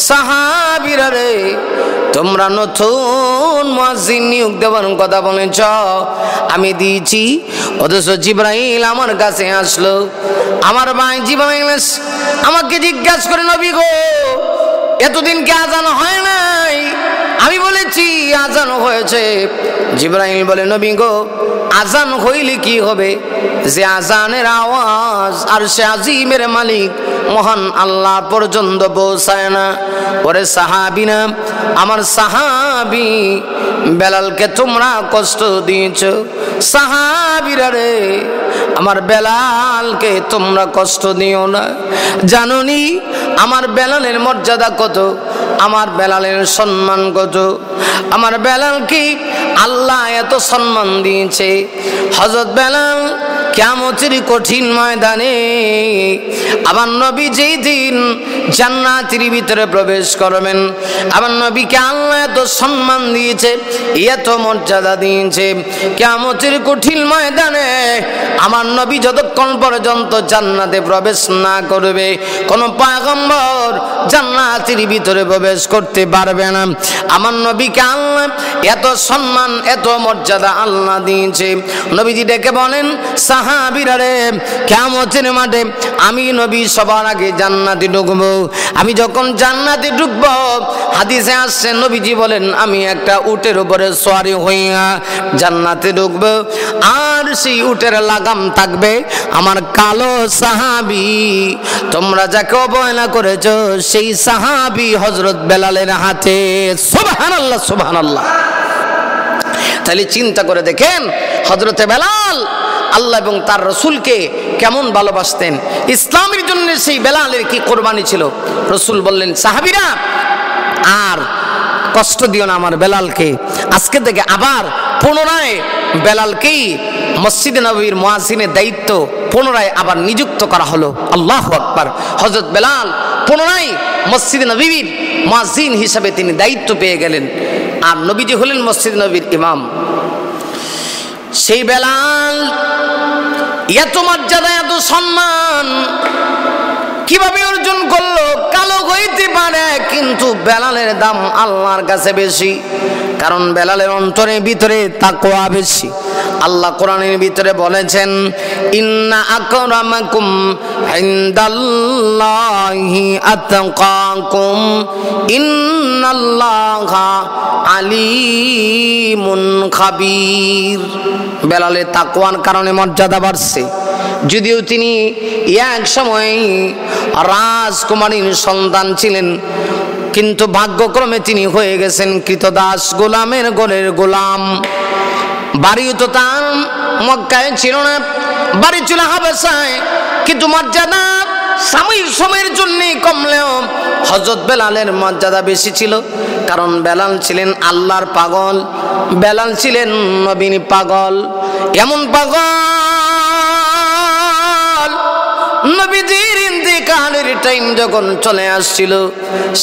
সাহাবিরে তোমরা নতুন মাসিন নিয়োগ দেবার কথা বলেছ আমি দিয়েছি অথচ জিব্রাহিল আমার কাছে আসলো আমার ভাই জিব্রাহিল আমাকে জিজ্ঞাসা করে নবী গো এতদিন কি আজান হয় নাই আমি বলেছি আজান হয়েছে জিব্রাহিম বলে নবী গো আজান হইলে কি হবে যে আজানের আওয়াজ আর সে আজিমের মালিক মহান আল্লাহ পর্যন্ত পৌঁছায় না পরে সাহাবি না আমার সাহাবি বেলালকে তোমরা কষ্ট দিয়েছ সাহাবিরা রে আমার বেলালকে তোমরা কষ্ট দিও না জাননি আমার বেলালের মর্যাদা কত আমার বেলালের সম্মান কত আমার বেলালকে আল্লাহ এত সম্মান দিয়েছে হজরত বেলাল কেমতির কঠিন ময়দানে আমার নবী যেই দিন জান্নাতির ভিতরে প্রবেশ করবেন আমার নবীকে আল্লাহ এত সম্মান দিয়েছে এত মর্যাদা দিয়েছে কেমতির কঠিন ময়দানে আমার নবী যতক্ষণ পর্যন্ত জান্নাতে প্রবেশ না করবে কোনো পাগম্বর জান্নাতির ভিতরে প্রবেশ করতে পারবে না আমার নবীকে আল্লাহ এত সম্মান এত মর্যাদা আল্লাহ দিয়েছে নবীজি ডেকে বলেন সাহাবিরারে কেমতের মাঠে আমি নবী সবার আগে জান্নাতে ঢুকবো আমি যখন জান্নাতে ঢুকবো হাদিসে আসছে নবীজি বলেন আমি একটা উটের উপরে সোয়ারি হইয়া জান্নাতে ঢুকবে আর সেই উটের লাগাম থাকবে আমার কালো সাহাবি তোমরা যাকে অবহেলা করেছ সেই সাহাবি হজরত বেলালের হাতে সোভান আল্লাহ সোভান আল্লাহ তাহলে চিন্তা করে দেখেন হজরতে বেলাল আল্লাহ এবং তার রসুলকে কেমন ভালোবাসতেন ইসলামের জন্য সেই বেলালের কি কোরবানি ছিল রসুল বললেন সাহাবিরা আর কষ্ট দিও না আমার বেলালকে আজকে থেকে আবার পুনরায় বেলালকেই মসজিদ নবীর মহাসিনের দায়িত্ব পুনরায় আবার নিযুক্ত করা হলো আল্লাহ আকবর হজরত বেলাল পুনরায় মসজিদ নবীর মহাসিন হিসাবে তিনি দায়িত্ব পেয়ে গেলেন আর নবীজি হলেন মসজিদ নবীর ইমাম সেই বেলাল এত মর্যাদা এত সম্মান কিভাবে অর্জন করল হইতে পারে কিন্তু বেলালের দাম আল্লাহর কাছে বেশি কারণ বেলালের অন্তরে ভিতরে তাকুয়া বেশি আল্লাহ কোরআনের ভিতরে বলেছেন ইন্না আকরামাকুম ইনদাল্লাহি আতাকাকুম ইন্নাল্লাহা আলিমুন খাবীর বেলালের তাকওয়ার কারণে মর্যাদা বাড়ছে যদিও তিনি এক সময় রাজকুমারীর সন্তান ছিলেন কিন্তু ভাগ্যক্রমে তিনি হয়ে গেছেন কৃতদাস গোলামের গোলের গোলাম বাড়ি তো তার মক্কায় ছিল না বাড়ি ছিল হাবেসায় কিন্তু মর্যাদা সাময়িক সময়ের জন্যে কমলেও হজরত বেলালের মর্যাদা বেশি ছিল কারণ বেলাল ছিলেন আল্লাহর পাগল বেলাল ছিলেন নবীন পাগল এমন পাগল নবীজির ইন্তেকালের টাইম যখন চলে আসছিল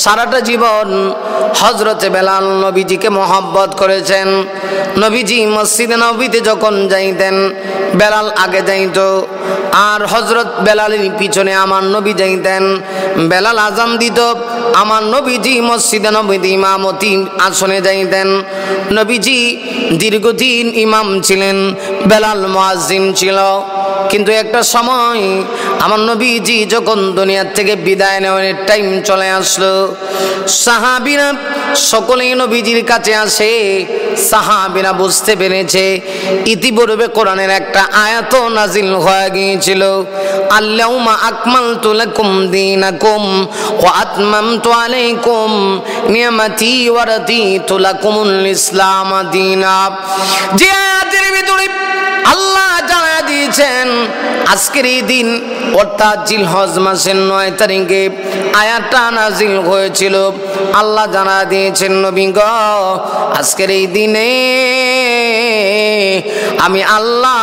সারাটা জীবন হজরতে বেলাল নবীজিকে মহব্বত করেছেন নবীজি মসজিদে নবীতে যখন যাইতেন বেলাল আগে যাইত আর হজরত বেলালের পিছনে আমার নবী যাইতেন বেলাল আজান দিত আমার নবীজি মসজিদে নবীতে ইমামতি আসনে যাইতেন নবীজি দীর্ঘদিন ইমাম ছিলেন বেলাল মোয়াজিম ছিল কিন্তু একটা সময় আমার নবীজি যখন দুনিয়ার থেকে বিদায় নেওয়ার টাইম চলে আসলো সাহাবিরা সকলেই নবীজির কাছে আসে সাহাবিরা বুঝতে পেরেছে ইতিপূর্বে কোরআনের একটা আয়াত নাজিল হয়ে গিয়েছিল আল্লাউমা আকমাল তুলাকুম দীনাকুম ওয়া আতমামতু আলাইকুম নিয়ামাতি ওয়া রাদিতু লাকুমুল ইসলাম দীনা যে আয়াতের ভিতরে আল্লাহ দিয়েছেন আজকের এই দিন অর্থাৎ জিলহজ মাসের নয় তারিখে আয়াটা নাজিল হয়েছিল আল্লাহ জানা দিয়েছেন নবীগ আজকের এই দিনে আমি আল্লাহ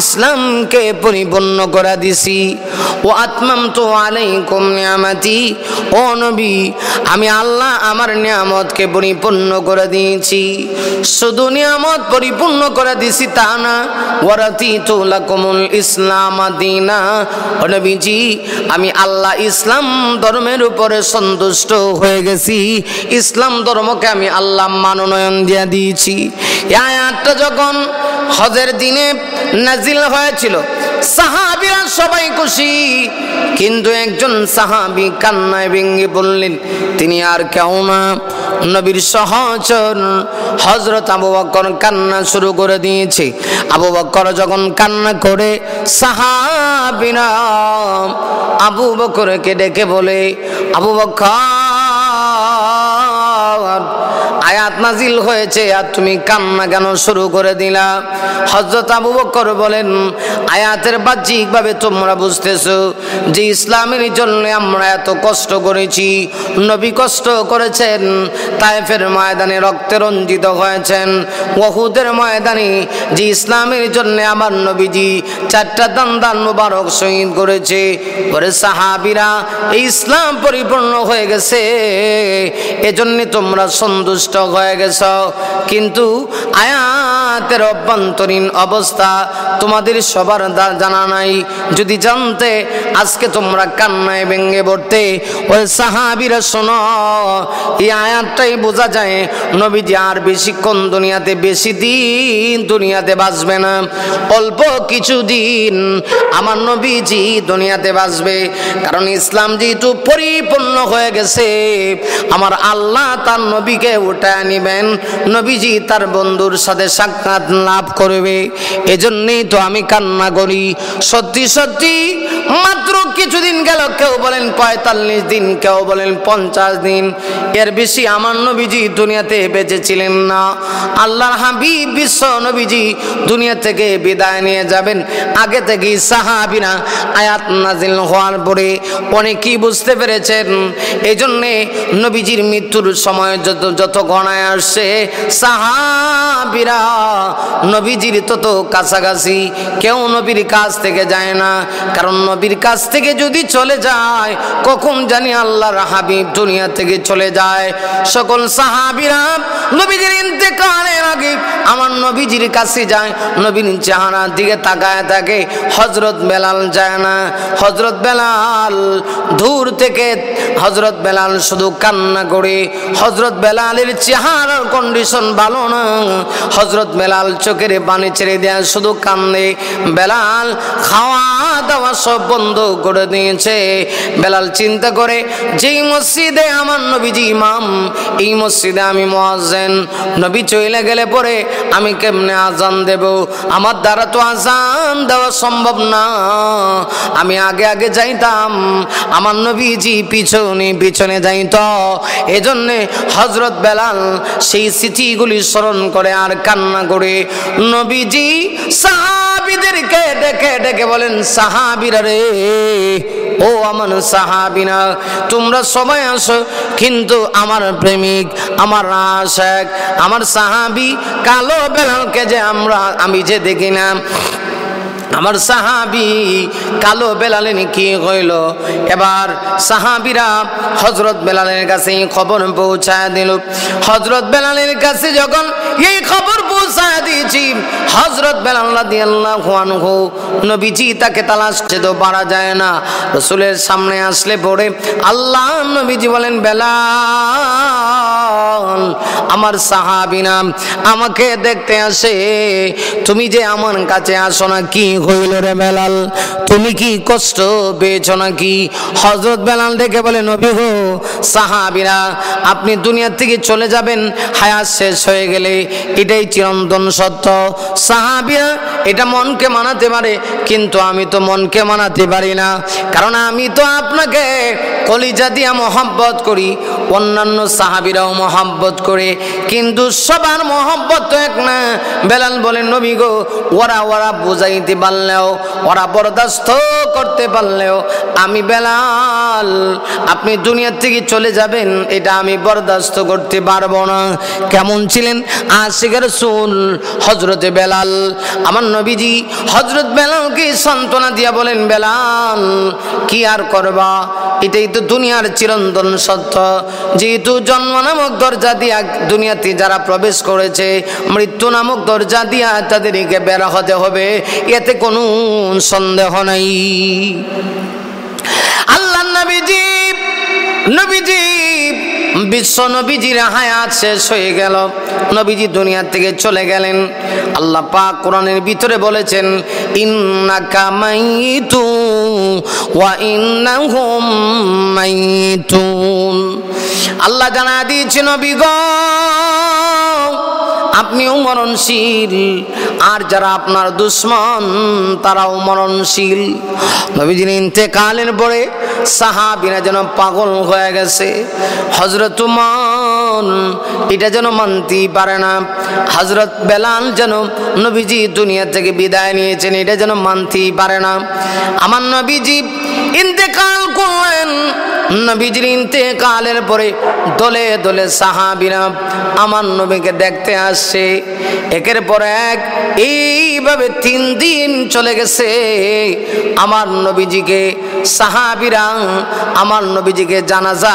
ইসলামকে পরিপূর্ণ করা দিছি ও আত্মাম তো আলাইকুম নিয়ামাতি ও নবী আমি আল্লাহ আমার নিয়ামতকে পরিপূর্ণ করে দিয়েছি শুধু নিয়ামত পরিপূর্ণ করে দিছি তা না ওরাতি তো লাকুমুল ইসলাম আদিনা ও নবীজি আমি আল্লাহ ইসলাম ধর্মের উপরে সন্তুষ্ট হয়ে গেছি ইসলাম ধর্মকে আমি আল্লাহ মানোনয়ন দিয়ে দিয়েছি এই আয়াতটা যখন হজের দিনে নাজিল হয়েছিল সাহাবিরা সবাই খুশি কিন্তু একজন সাহাবি কান্নায় ভেঙে বললেন তিনি আর কেউ না নবীর সহচর হজরত আবু বকর কান্না শুরু করে দিয়েছে আবু বকর যখন কান্না করে সাহাবিরা আবু বকরকে ডেকে বলে আবু বকর আয়াত নাজিল হয়েছে আর তুমি কান্না কেন শুরু করে দিলা হজরত আবু বকর বলেন আয়াতের বাহ্যিকভাবে তোমরা বুঝতেছো যে ইসলামের জন্য আমরা এত কষ্ট করেছি নবী কষ্ট করেছেন তায়েফের ময়দানে রক্তে রঞ্জিত হয়েছেন বহুদের ময়দানে যে ইসলামের জন্য আমার নবীজি চারটা দান দান মুবারক শহীদ করেছে পরে সাহাবিরা ইসলাম পরিপূর্ণ হয়ে গেছে এজন্য তোমরা সন্তুষ্ট হয়ে হয়ে গেছ কিন্তু আয়াতের অভ্যন্তরীণ অবস্থা তোমাদের সবার জানা নাই যদি জানতে আজকে তোমরা কান্নায় ভেঙে পড়তে ওই সাহাবিরা শোন এই আয়াতটাই বোঝা যায় নবীজি আর বেশিক্ষণ দুনিয়াতে বেশি দিন দুনিয়াতে বাঁচবে না অল্প কিছুদিন আমার নবীজি দুনিয়াতে বাঁচবে কারণ ইসলাম যেহেতু পরিপূর্ণ হয়ে গেছে আমার আল্লাহ তার নবীকে উঠায় নিবেন নবীজি তার বন্ধুর সাথে সাক্ষাৎ লাভ করবে এজন্যই তো আমি কান্না করি সত্যি সত্যি মাত্র কিছুদিন গেল কেউ বলেন পঁয়তাল্লিশ দিন কেউ বলেন পঞ্চাশ দিন এর বেশি আমার নবীজি দুনিয়াতে বেঁচেছিলেন না আল্লাহর হাবিব বিশ্ব নবীজি দুনিয়া থেকে বিদায় নিয়ে যাবেন আগে থেকে সাহাবিনা আয়াত নাজিল হওয়ার পরে অনেকেই বুঝতে পেরেছেন এই জন্যে নবীজির মৃত্যুর সময় যত যত গণায় আসছে সাহাবিরা নবীজির তত কাছাকাছি কেউ নবীর কাছ থেকে যায় না কারণ নবীর কাছ থেকে যদি চলে যায় কখন জানি আল্লাহর হাবিব দুনিয়া থেকে চলে যায় সকল সাহাবিরা নবীজির ইন্তেকালের আগে আমার নবীজির কাছে যায় নবীর চেহারার দিকে তাকায় থাকে হজরত বেলাল যায় না হজরত বেলাল দূর থেকে হজরত বেলাল শুধু কান্না করে হজরত বেলালের চেহারা আর কন্ডিশন ভালো না হজরত বেলাল চোখের পানি ছেড়ে দেয়া শুধু কান্দে বেলাল খাওয়া দাওয়া সব বন্ধ করে দিয়েছে বেলাল চিন্তা করে যেই মসজিদে আমার নবীজি ইমাম এই মসজিদে আমি মহাজেন নবী চলে গেলে পরে আমি কেমনে আজান দেব আমার দ্বারা তো আজান দেওয়া সম্ভব না আমি আগে আগে যাইতাম আমার নবীজি পিছনে পিছনে যাইত এজন্যে হজরত বেলাল সেই স্মৃতিগুলি স্মরণ করে আর কান্না করে নবীজি সাহাবিদেরকে ডেকে ডেকে বলেন সাহাবিরা রে ও আমার সাহাবিনা তোমরা সবাই আসো কিন্তু আমার প্রেমিক আমার আশেক আমার সাহাবি কালো বেলালকে যে আমরা আমি যে দেখিলাম আমার সাহাবি কালো বেলালেন কি হইল এবার সাহাবিরা হজরত বেলালের কাছে খবর পৌঁছায় দিল হজরত বেলালের কাছে যখন এই খবর পৌঁছায় দিয়েছি হজরত বেলাল্লা দিয়াল্লাহ হুয়ানহু নবীজি তাকে তালাশ তো পারা যায় না রসুলের সামনে আসলে পড়ে আল্লাহ নবীজি বলেন বেলা বল আমার সাহাবিনা আমাকে দেখতে আসে তুমি যে আমার কাছে আসো না কি হইল রে বেলাল তুমি কি কষ্ট পেয়েছ নাকি হজরত বেলাল দেখে বলে নবী হো সাহাবিরা আপনি দুনিয়ার থেকে চলে যাবেন হায়াত শেষ হয়ে গেলে এটাই চিরন্তন সত্য সাহাবিরা এটা মনকে মানাতে পারে কিন্তু আমি তো মনকে মানাতে পারি না কারণ আমি তো আপনাকে কলিজা দিয়া মহব্বত করি অন্যান্য সাহাবিরাও মহব্বত মহাব্বত করে কিন্তু সবার মহাব্বত তো এক না বেলাল বলেন নবী গো ওরা ওরা বুঝাইতে পারলেও ওরা বরদাস্ত করতে পারলেও আমি বেলাল আপনি দুনিয়ার থেকে চলে যাবেন এটা আমি বরদাস্ত করতে পারবো না কেমন ছিলেন আশিকের সুল হজরতে বেলাল আমার নবীজি হজরত বেলালকে সান্ত্বনা দিয়া বলেন বেলাল কি আর করবা এটাই তো দুনিয়ার চিরন্তন সত্য যেহেতু জন্ম নামক দরজা দিয়া দুনিয়াতে যারা প্রবেশ করেছে মৃত্যু নামক দরজা দিয়া তাদেরকে বেরা হতে হবে এতে কোনো সন্দেহ নাই আল্লাহ নবীজি নবীজি বিশ্ব নবীজির হায়াত শেষ হয়ে গেল নবীজি দুনিয়া থেকে চলে গেলেন আল্লাহ পাক কোরআনের ভিতরে বলেছেন ইন্না কামাই আল্লাহ জানা দিয়েছে নবী আপনিও মরণশীল আর যারা আপনার দুশ্মন তারাও মরণশীল নবীজির ইন্তেকালের পরে সাহাবিনা যেন পাগল হয়ে গেছে হজরত জীবন এটা যেন মানতেই পারে না হজরত বেলাল যেন নবীজি দুনিয়া থেকে বিদায় নিয়েছেন এটা যেন মানতেই পারে না আমার নবীজি ইন্তেকাল করেন নবীজির ইন্তেকালের পরে দলে দলে সাহাবিরা আমার নবীকে দেখতে আসছে একের পর এক এইভাবে তিন দিন চলে গেছে আমার নবীজিকে সাহাবিরা আমার নবীজিকে জানাজা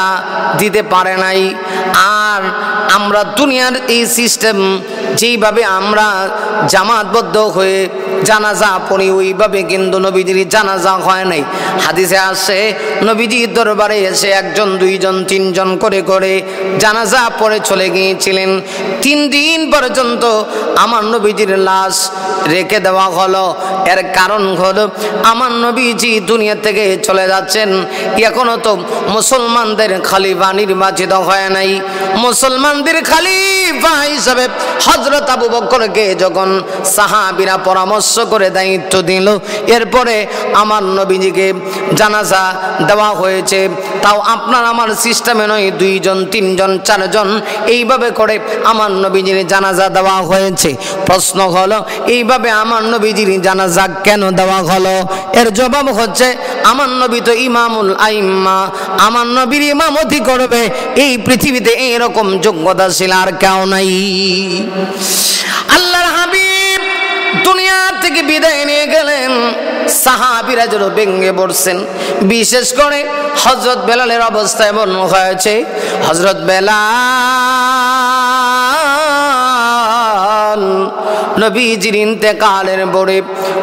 দিতে পারে নাই আর আমরা দুনিয়ার এই সিস্টেম যেইভাবে আমরা জামাতবদ্ধ হয়ে জানাজা পড়ি ওইভাবে কিন্তু নবীজির জানাজা হয় নাই হাদিসে আসে নবীজির দরবারে এসে একজন দুইজন তিনজন করে করে জানাজা পরে চলে গিয়েছিলেন তিন দিন পর্যন্ত আমার নবীজির লাশ রেখে দেওয়া হলো এর কারণ হল আমার নবীজি দুনিয়া থেকে চলে যাচ্ছেন এখনও তো মুসলমানদের খালিফা নির্বাচিত হয় নাই মুসলমানদের খালিফা হিসাবে হজরত আবু বকরকে যখন সাহাবিরা পরামর্শ করে দায়িত্ব দিল এরপরে আমার নবীজিকে জানাজা দেওয়া হয়েছে তাও আপনার আমার সিস্টেমে নয় দুইজন তিনজন চারজন এইভাবে করে আমার নবীজির জানাজা দেওয়া হয়েছে প্রশ্ন হলো এইভাবে আমার নবীজির জানাজা কেন দেওয়া হলো এর জবাব হচ্ছে আমার নবী তো ইমামুল আইম্মা আমার নবীর ইমামতি করবে এই পৃথিবীতে এইরকম যোগ্যতা ছিল আর কেউ নাই আল্লাহর হাবিব দুনিয়া থেকে বিদায় নিয়ে গেলেন সাহাবিরা যেন ভেঙে পড়ছেন বিশেষ করে হজরত বেলালের অবস্থা এমন হয়েছে হজরত বেলা নবীজির ইন্তেকালের বড়ে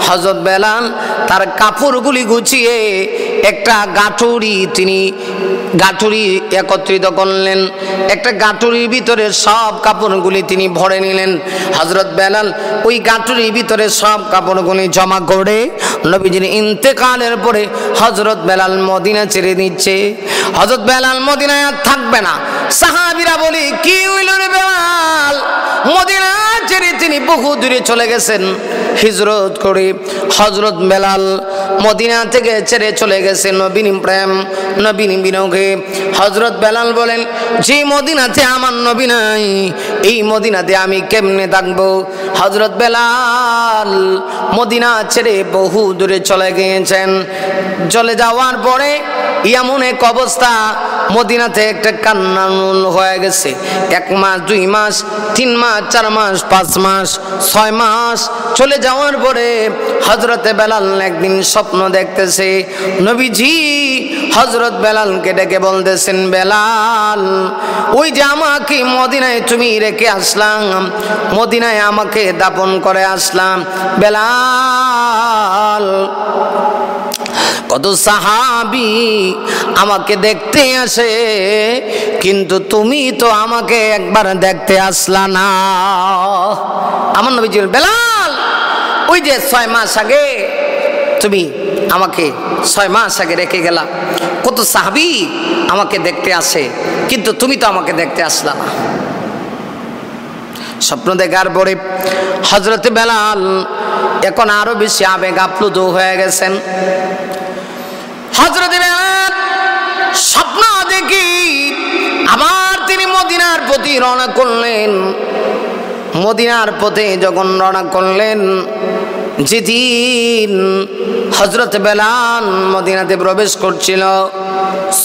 হজরত বেলাল তার কাপড়গুলি গুছিয়ে একটা গাঠুরি তিনি গাঠুরি একত্রিত করলেন একটা গাঠুরির ভিতরে সব কাপড়গুলি তিনি ভরে নিলেন হজরত বেলাল ওই গাঠুরির ভিতরে সব কাপড়গুলি জমা করে নবীজির ইন্তেকালের পরে হজরত বেলাল মদিনা ছেড়ে দিচ্ছে হজরত বেলাল মদিনায় আর থাকবে না সাহাবিরা বলি কি হইল রে বেলাল মদিনা ছেড়ে তিনি বহু দূরে চলে গেছেন হিজরত করে হজরত বেলাল মদিনা থেকে ছেড়ে চলে গেছে নবীন প্রেম নবীন বিনোগে হজরত বেলাল বলেন যে মদিনাতে আমার নবী নাই এই মদিনাতে আমি কেমনে থাকবো হজরত বেলাল মদিনা ছেড়ে বহু দূরে চলে গিয়েছেন চলে যাওয়ার পরে এমন এক অবস্থা মদিনাতে একটা কান্নানুল হয়ে গেছে এক মাস দুই মাস তিন মাস চার মাস পাঁচ পাঁচ মাস ছয় মাস চলে যাওয়ার পরে হজরতে বেলাল একদিন স্বপ্ন দেখতেছে নবীজি হজরত বেলালকে ডেকে বলতেছেন বেলাল ওই যে আমাকে মদিনায় তুমি রেখে আসলাম মদিনায় আমাকে দাপন করে আসলাম বেলাল কত সাহাবি আমাকে দেখতে আসে কিন্তু তুমি তো আমাকে একবার দেখতে আসলা না আমার নবীজি বেলাল ওই যে ছয় মাস আগে তুমি আমাকে ছয় মাস আগে রেখে গেলা কত সাহাবি আমাকে দেখতে আসে কিন্তু তুমি তো আমাকে দেখতে আসলা না স্বপ্ন দেখার পরে হজরত বেলাল এখন আরো বেশি আবেগ আপ্লুত হয়ে গেছেন হজরত স্বপ্ন দেখি আবার তিনি মদিনার প্রতি রওনা করলেন মদিনার পথে যখন রওনা করলেন যেদিন হজরত বেলান মদিনাতে প্রবেশ করছিল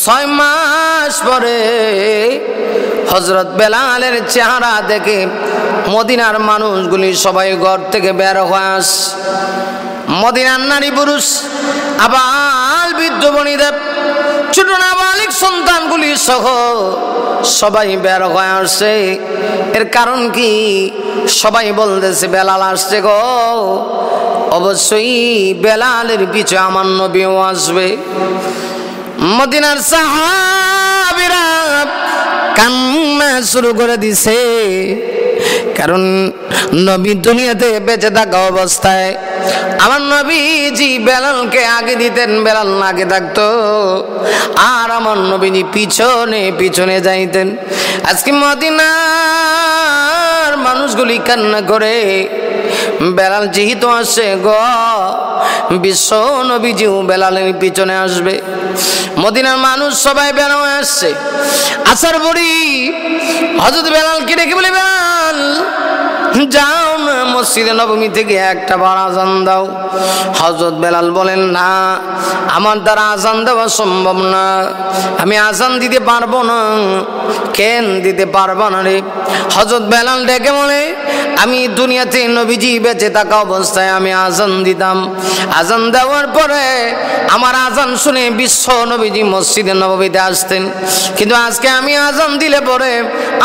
ছয় মাস পরে হজরত বেলালের চেহারা দেখে মদিনার মানুষগুলি সবাই ঘর থেকে বের হয়ে মদিনার নারী পুরুষ আবার বৃদ্ধ বনিদেব ছোট নাবালিক সন্তানগুলি সহ সবাই বের হয়ে আসছে এর কারণ কি সবাই বলতেছে বেলাল আসছে গো অবশ্যই বেলালের পিছু আমার নবীও আসবে মদিনার সাহাবিরা কান্না শুরু করে দিছে কারণ নবী দুনিয়াতে বেঁচে থাকা অবস্থায় আমার নবীজি বেলালকে আগে দিতেন বেলাল আগে থাকতো আর আমার নবীজি পিছনে পিছনে যাইতেন আজকে মদিনার মানুষগুলি কান্না করে বেলাল যেহেতু আসে গ বিশ্ব নবীজিও বেলালের পিছনে আসবে মদিনার মানুষ সবাই বেলাল আসছে আসার পরই হজরত বেলালকে রেখে বলে বেলাল যাও না মসজিদে নবমী থেকে একটা বার আজান দাও হজরত বেলাল বলেন না আমার দ্বারা আজান দেওয়া সম্ভব না আমি আজান দিতে পারবো না কেন দিতে পারবো না রে হজরত বেলাল ডেকে বলে আমি দুনিয়াতে নবীজি বেঁচে থাকা অবস্থায় আমি আজান দিতাম আজান দেওয়ার পরে আমার আজান শুনে বিশ্ব নবীজি মসজিদে নবীতে আসতেন কিন্তু আজকে আমি আজান দিলে পরে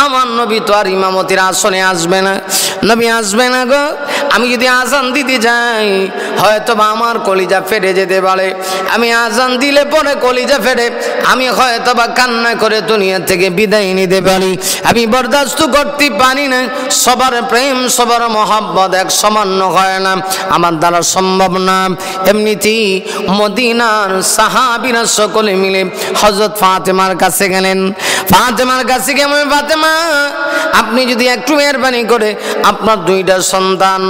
আমার নবী তো আর ইমামতির আসনে আসবে না নবী আসবে না গো আমি যদি আজান দিতে যাই হয়তো বা আমার কলিজা ফেটে যেতে পারে আমি আজান দিলে পরে কলিজা ফেটে আমি হয়তো বা কান্না করে দুনিয়া থেকে বিদায় নিতে পারি আমি বরদাস্ত করতে পারি না সবার প্রেম সবার মহাব্বত এক সমান্য হয় না আমার দ্বারা সম্ভব না এমনিতেই মদিনার সাহাবিনা সকলে মিলে হজরত ফাতেমার কাছে গেলেন ফাতেমার কাছে গেমন ফাতেমা আপনি যদি একটু মেহরবানি করে আপনার দুইটা সন্তান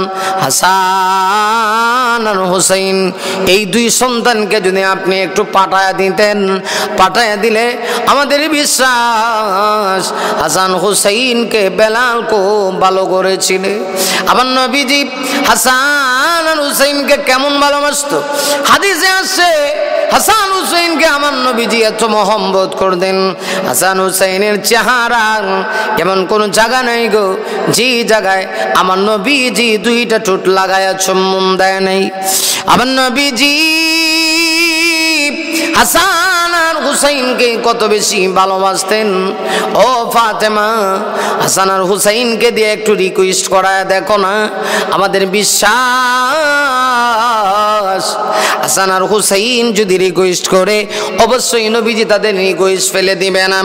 হাসান আর হুসাইন এই দুই সন্তানকে যদি আপনি একটু পাঠায় দিতেন পাঠায় দিলে আমাদের বিশ্বাস হাসান হুসাইনকে বেলাল খুব ভালো করেছিল আমার নবীজি হাসান আর হুসাইনকে কেমন ভালোবাসত হাদিসে আসছে হাসান হুসাইনকে আমার নবীজি এত মহম্বত করতেন হাসান হুসাইনের চেহারা এমন কোনো জায়গা নেই গো যে জায়গায় আমার নবীজি দুইটা ঠোঁট লাগায়া চুম্বন দেয় নাই আমার নবীজি হাসান আর হুসাইনকে কত বেশি ভালোবাসতেন ও ফাতেমা হাসান আর হুসাইনকে দিয়ে একটু রিকোয়েস্ট করায় দেখো না আমাদের বিশ্বাস হাসান আর হুসাইন যদি রিকোয়েস্ট করে অবশ্যই নবীজি তাদের রিকোয়েস্ট ফেলে দিবে না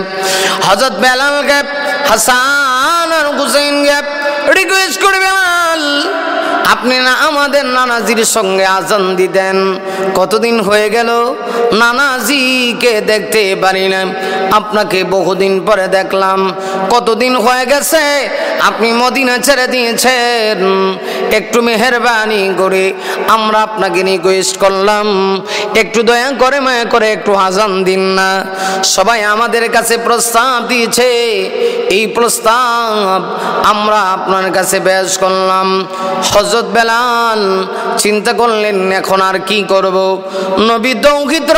হজরত বেলাল গ্যাপ হাসান আর হুসাইন গ্যাপ রিকোয়েস্ট করবে মাল আপনি না আমাদের নানাজির সঙ্গে আজান দিতেন কতদিন হয়ে গেল নানাজিকে দেখতে পারি না আপনাকে বহুদিন পরে দেখলাম কতদিন হয়ে গেছে আপনি মদিনা ছেড়ে দিয়েছেন একটু মেহরবানি করে আমরা আপনাকে রিকোয়েস্ট করলাম একটু দয়া করে মায়া করে একটু আজান দিন না সবাই আমাদের কাছে প্রস্তাব দিয়েছে এই প্রস্তাব আমরা আপনার কাছে ব্যাস করলাম হজরত বেলাল চিন্তা করলেন এখন আর কি করব নবী দৌহিত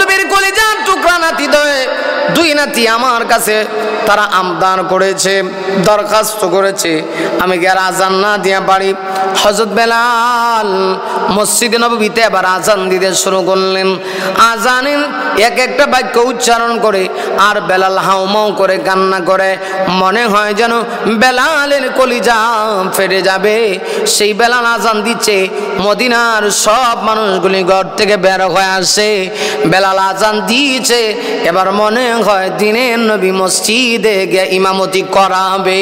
নবীর কলিজার টুকরা নাতি দয় দুই নাতি আমার কাছে তারা আমদান করেছে দরখাস্ত করেছে আমি গিয়ে আজান না দিয়া বাড়ি হজরত বেলাল মসজিদ নবীতে আবার আজান দিতে শুরু করলেন আজানের এক একটা বাক্য উচ্চারণ করে আর বেলাল হাউমাউ করে কান্না করে মনে হয় যেন বেলালের কলিজা ফেটে যাবে সেই বেলাল আজান দিচ্ছে মদিনার সব মানুষগুলি ঘর থেকে বের হয়ে আসে বেলাল বেলাল আজান দিয়েছে এবার মনে হয় দিনের নবী মসজিদে গিয়ে ইমামতি করাবে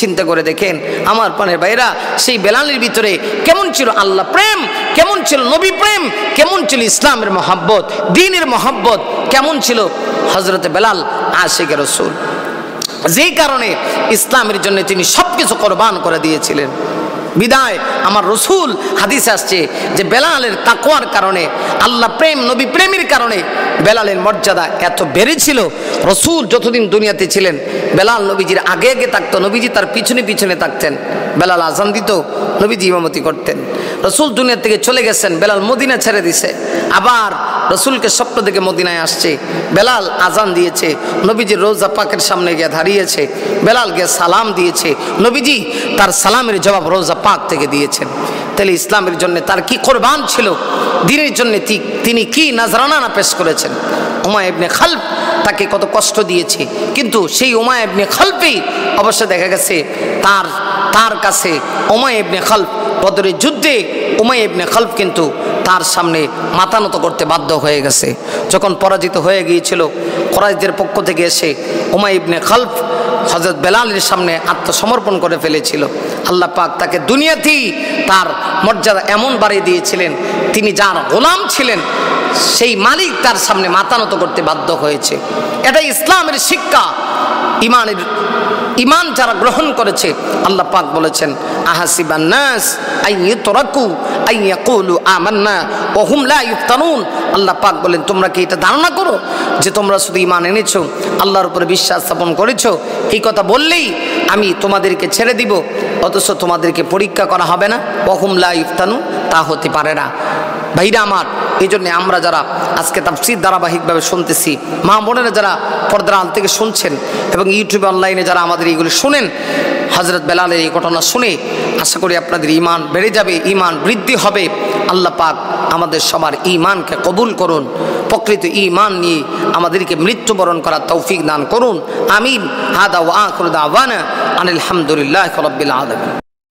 চিন্তা করে দেখেন আমার পানের ভাইরা সেই বেলালের ভিতরে কেমন ছিল আল্লাহ প্রেম কেমন ছিল নবী প্রেম কেমন ছিল ইসলামের মহাব্বত দিনের মহাব্বত কেমন ছিল হজরতে বেলাল আশেখ রসুল যেই কারণে ইসলামের জন্য তিনি সব কিছু কোরবান করে দিয়েছিলেন বিদায় আমার রসুল হাদিস আসছে যে বেলালের তাকোয়ার কারণে আল্লাহ প্রেম নবী প্রেমের কারণে বেলালের মর্যাদা এত বেড়েছিল রসুল যতদিন দুনিয়াতে ছিলেন বেলাল নবীজির আগে আগে থাকত নবীজি তার পিছনে পিছনে থাকতেন বেলাল আজান দিত নবীজি ইমামতি করতেন রসুল দুনিয়া থেকে চলে গেছেন বেলাল মদিনা ছেড়ে দিছে আবার রসুলকে স্বপ্ন দেখে মদিনায় আসছে বেলাল আজান দিয়েছে নবীজি রোজা পাকের সামনে গিয়ে দাঁড়িয়েছে বেলাল গিয়ে সালাম দিয়েছে নবীজি তার সালামের জবাব রোজা পাক থেকে দিয়েছেন তাহলে ইসলামের জন্য তার কি কোরবান ছিল দিনের জন্য তিনি কি নাজরানা না পেশ করেছেন উমায় এমনি খালফ তাকে কত কষ্ট দিয়েছে কিন্তু সেই উমায় এমনি খালপেই অবশ্য দেখা গেছে তার তার কাছে উমায় ইবনে খালফ বদরের যুদ্ধে উমায় ইবনে খালফ কিন্তু তার সামনে মাথা নত করতে বাধ্য হয়ে গেছে যখন পরাজিত হয়ে গিয়েছিল করাইজদের পক্ষ থেকে এসে উমাই ইবনে খালফ হজরত বেলালের সামনে আত্মসমর্পণ করে ফেলেছিল আল্লাহ পাক তাকে দুনিয়াতেই তার মর্যাদা এমন বাড়িয়ে দিয়েছিলেন তিনি যার গোলাম ছিলেন সেই মালিক তার সামনে মাতানত করতে বাধ্য হয়েছে এটা ইসলামের শিক্ষা ইমানের ইমান যারা গ্রহণ করেছে আল্লাহ পাক বলেছেন আহাসিবান্নাস আই ইতরাকু আমান্না ওয়া হুম লা ইফতানুন আল্লাহ পাক বলেন তোমরা কি এটা ধারণা করো যে তোমরা শুধু ইমান এনেছো আল্লাহর উপরে বিশ্বাস স্থাপন করেছো এই কথা বললেই আমি তোমাদেরকে ছেড়ে দিব অথচ তোমাদেরকে পরীক্ষা করা হবে না ওয়া হুম লা ইফতানু তা হতে পারে না ভাইরা আমার এই জন্যে আমরা যারা আজকে তাফসির ধারাবাহিকভাবে শুনতেছি মা বোনেরা যারা পর্দার আল থেকে শুনছেন এবং ইউটিউবে অনলাইনে যারা আমাদের এইগুলি শুনেন হজরত বেলালের এই ঘটনা শুনে আশা করি আপনাদের ইমান বেড়ে যাবে ইমান বৃদ্ধি হবে আল্লাহ পাক আমাদের সবার ইমানকে কবুল করুন প্রকৃত ইমান নিয়ে আমাদেরকে মৃত্যুবরণ করার তৌফিক দান করুন আমিন হাদা ওয়া আখরুদ আওয়ানা আনিল হামদুলিল্লাহ রব্বিল আলম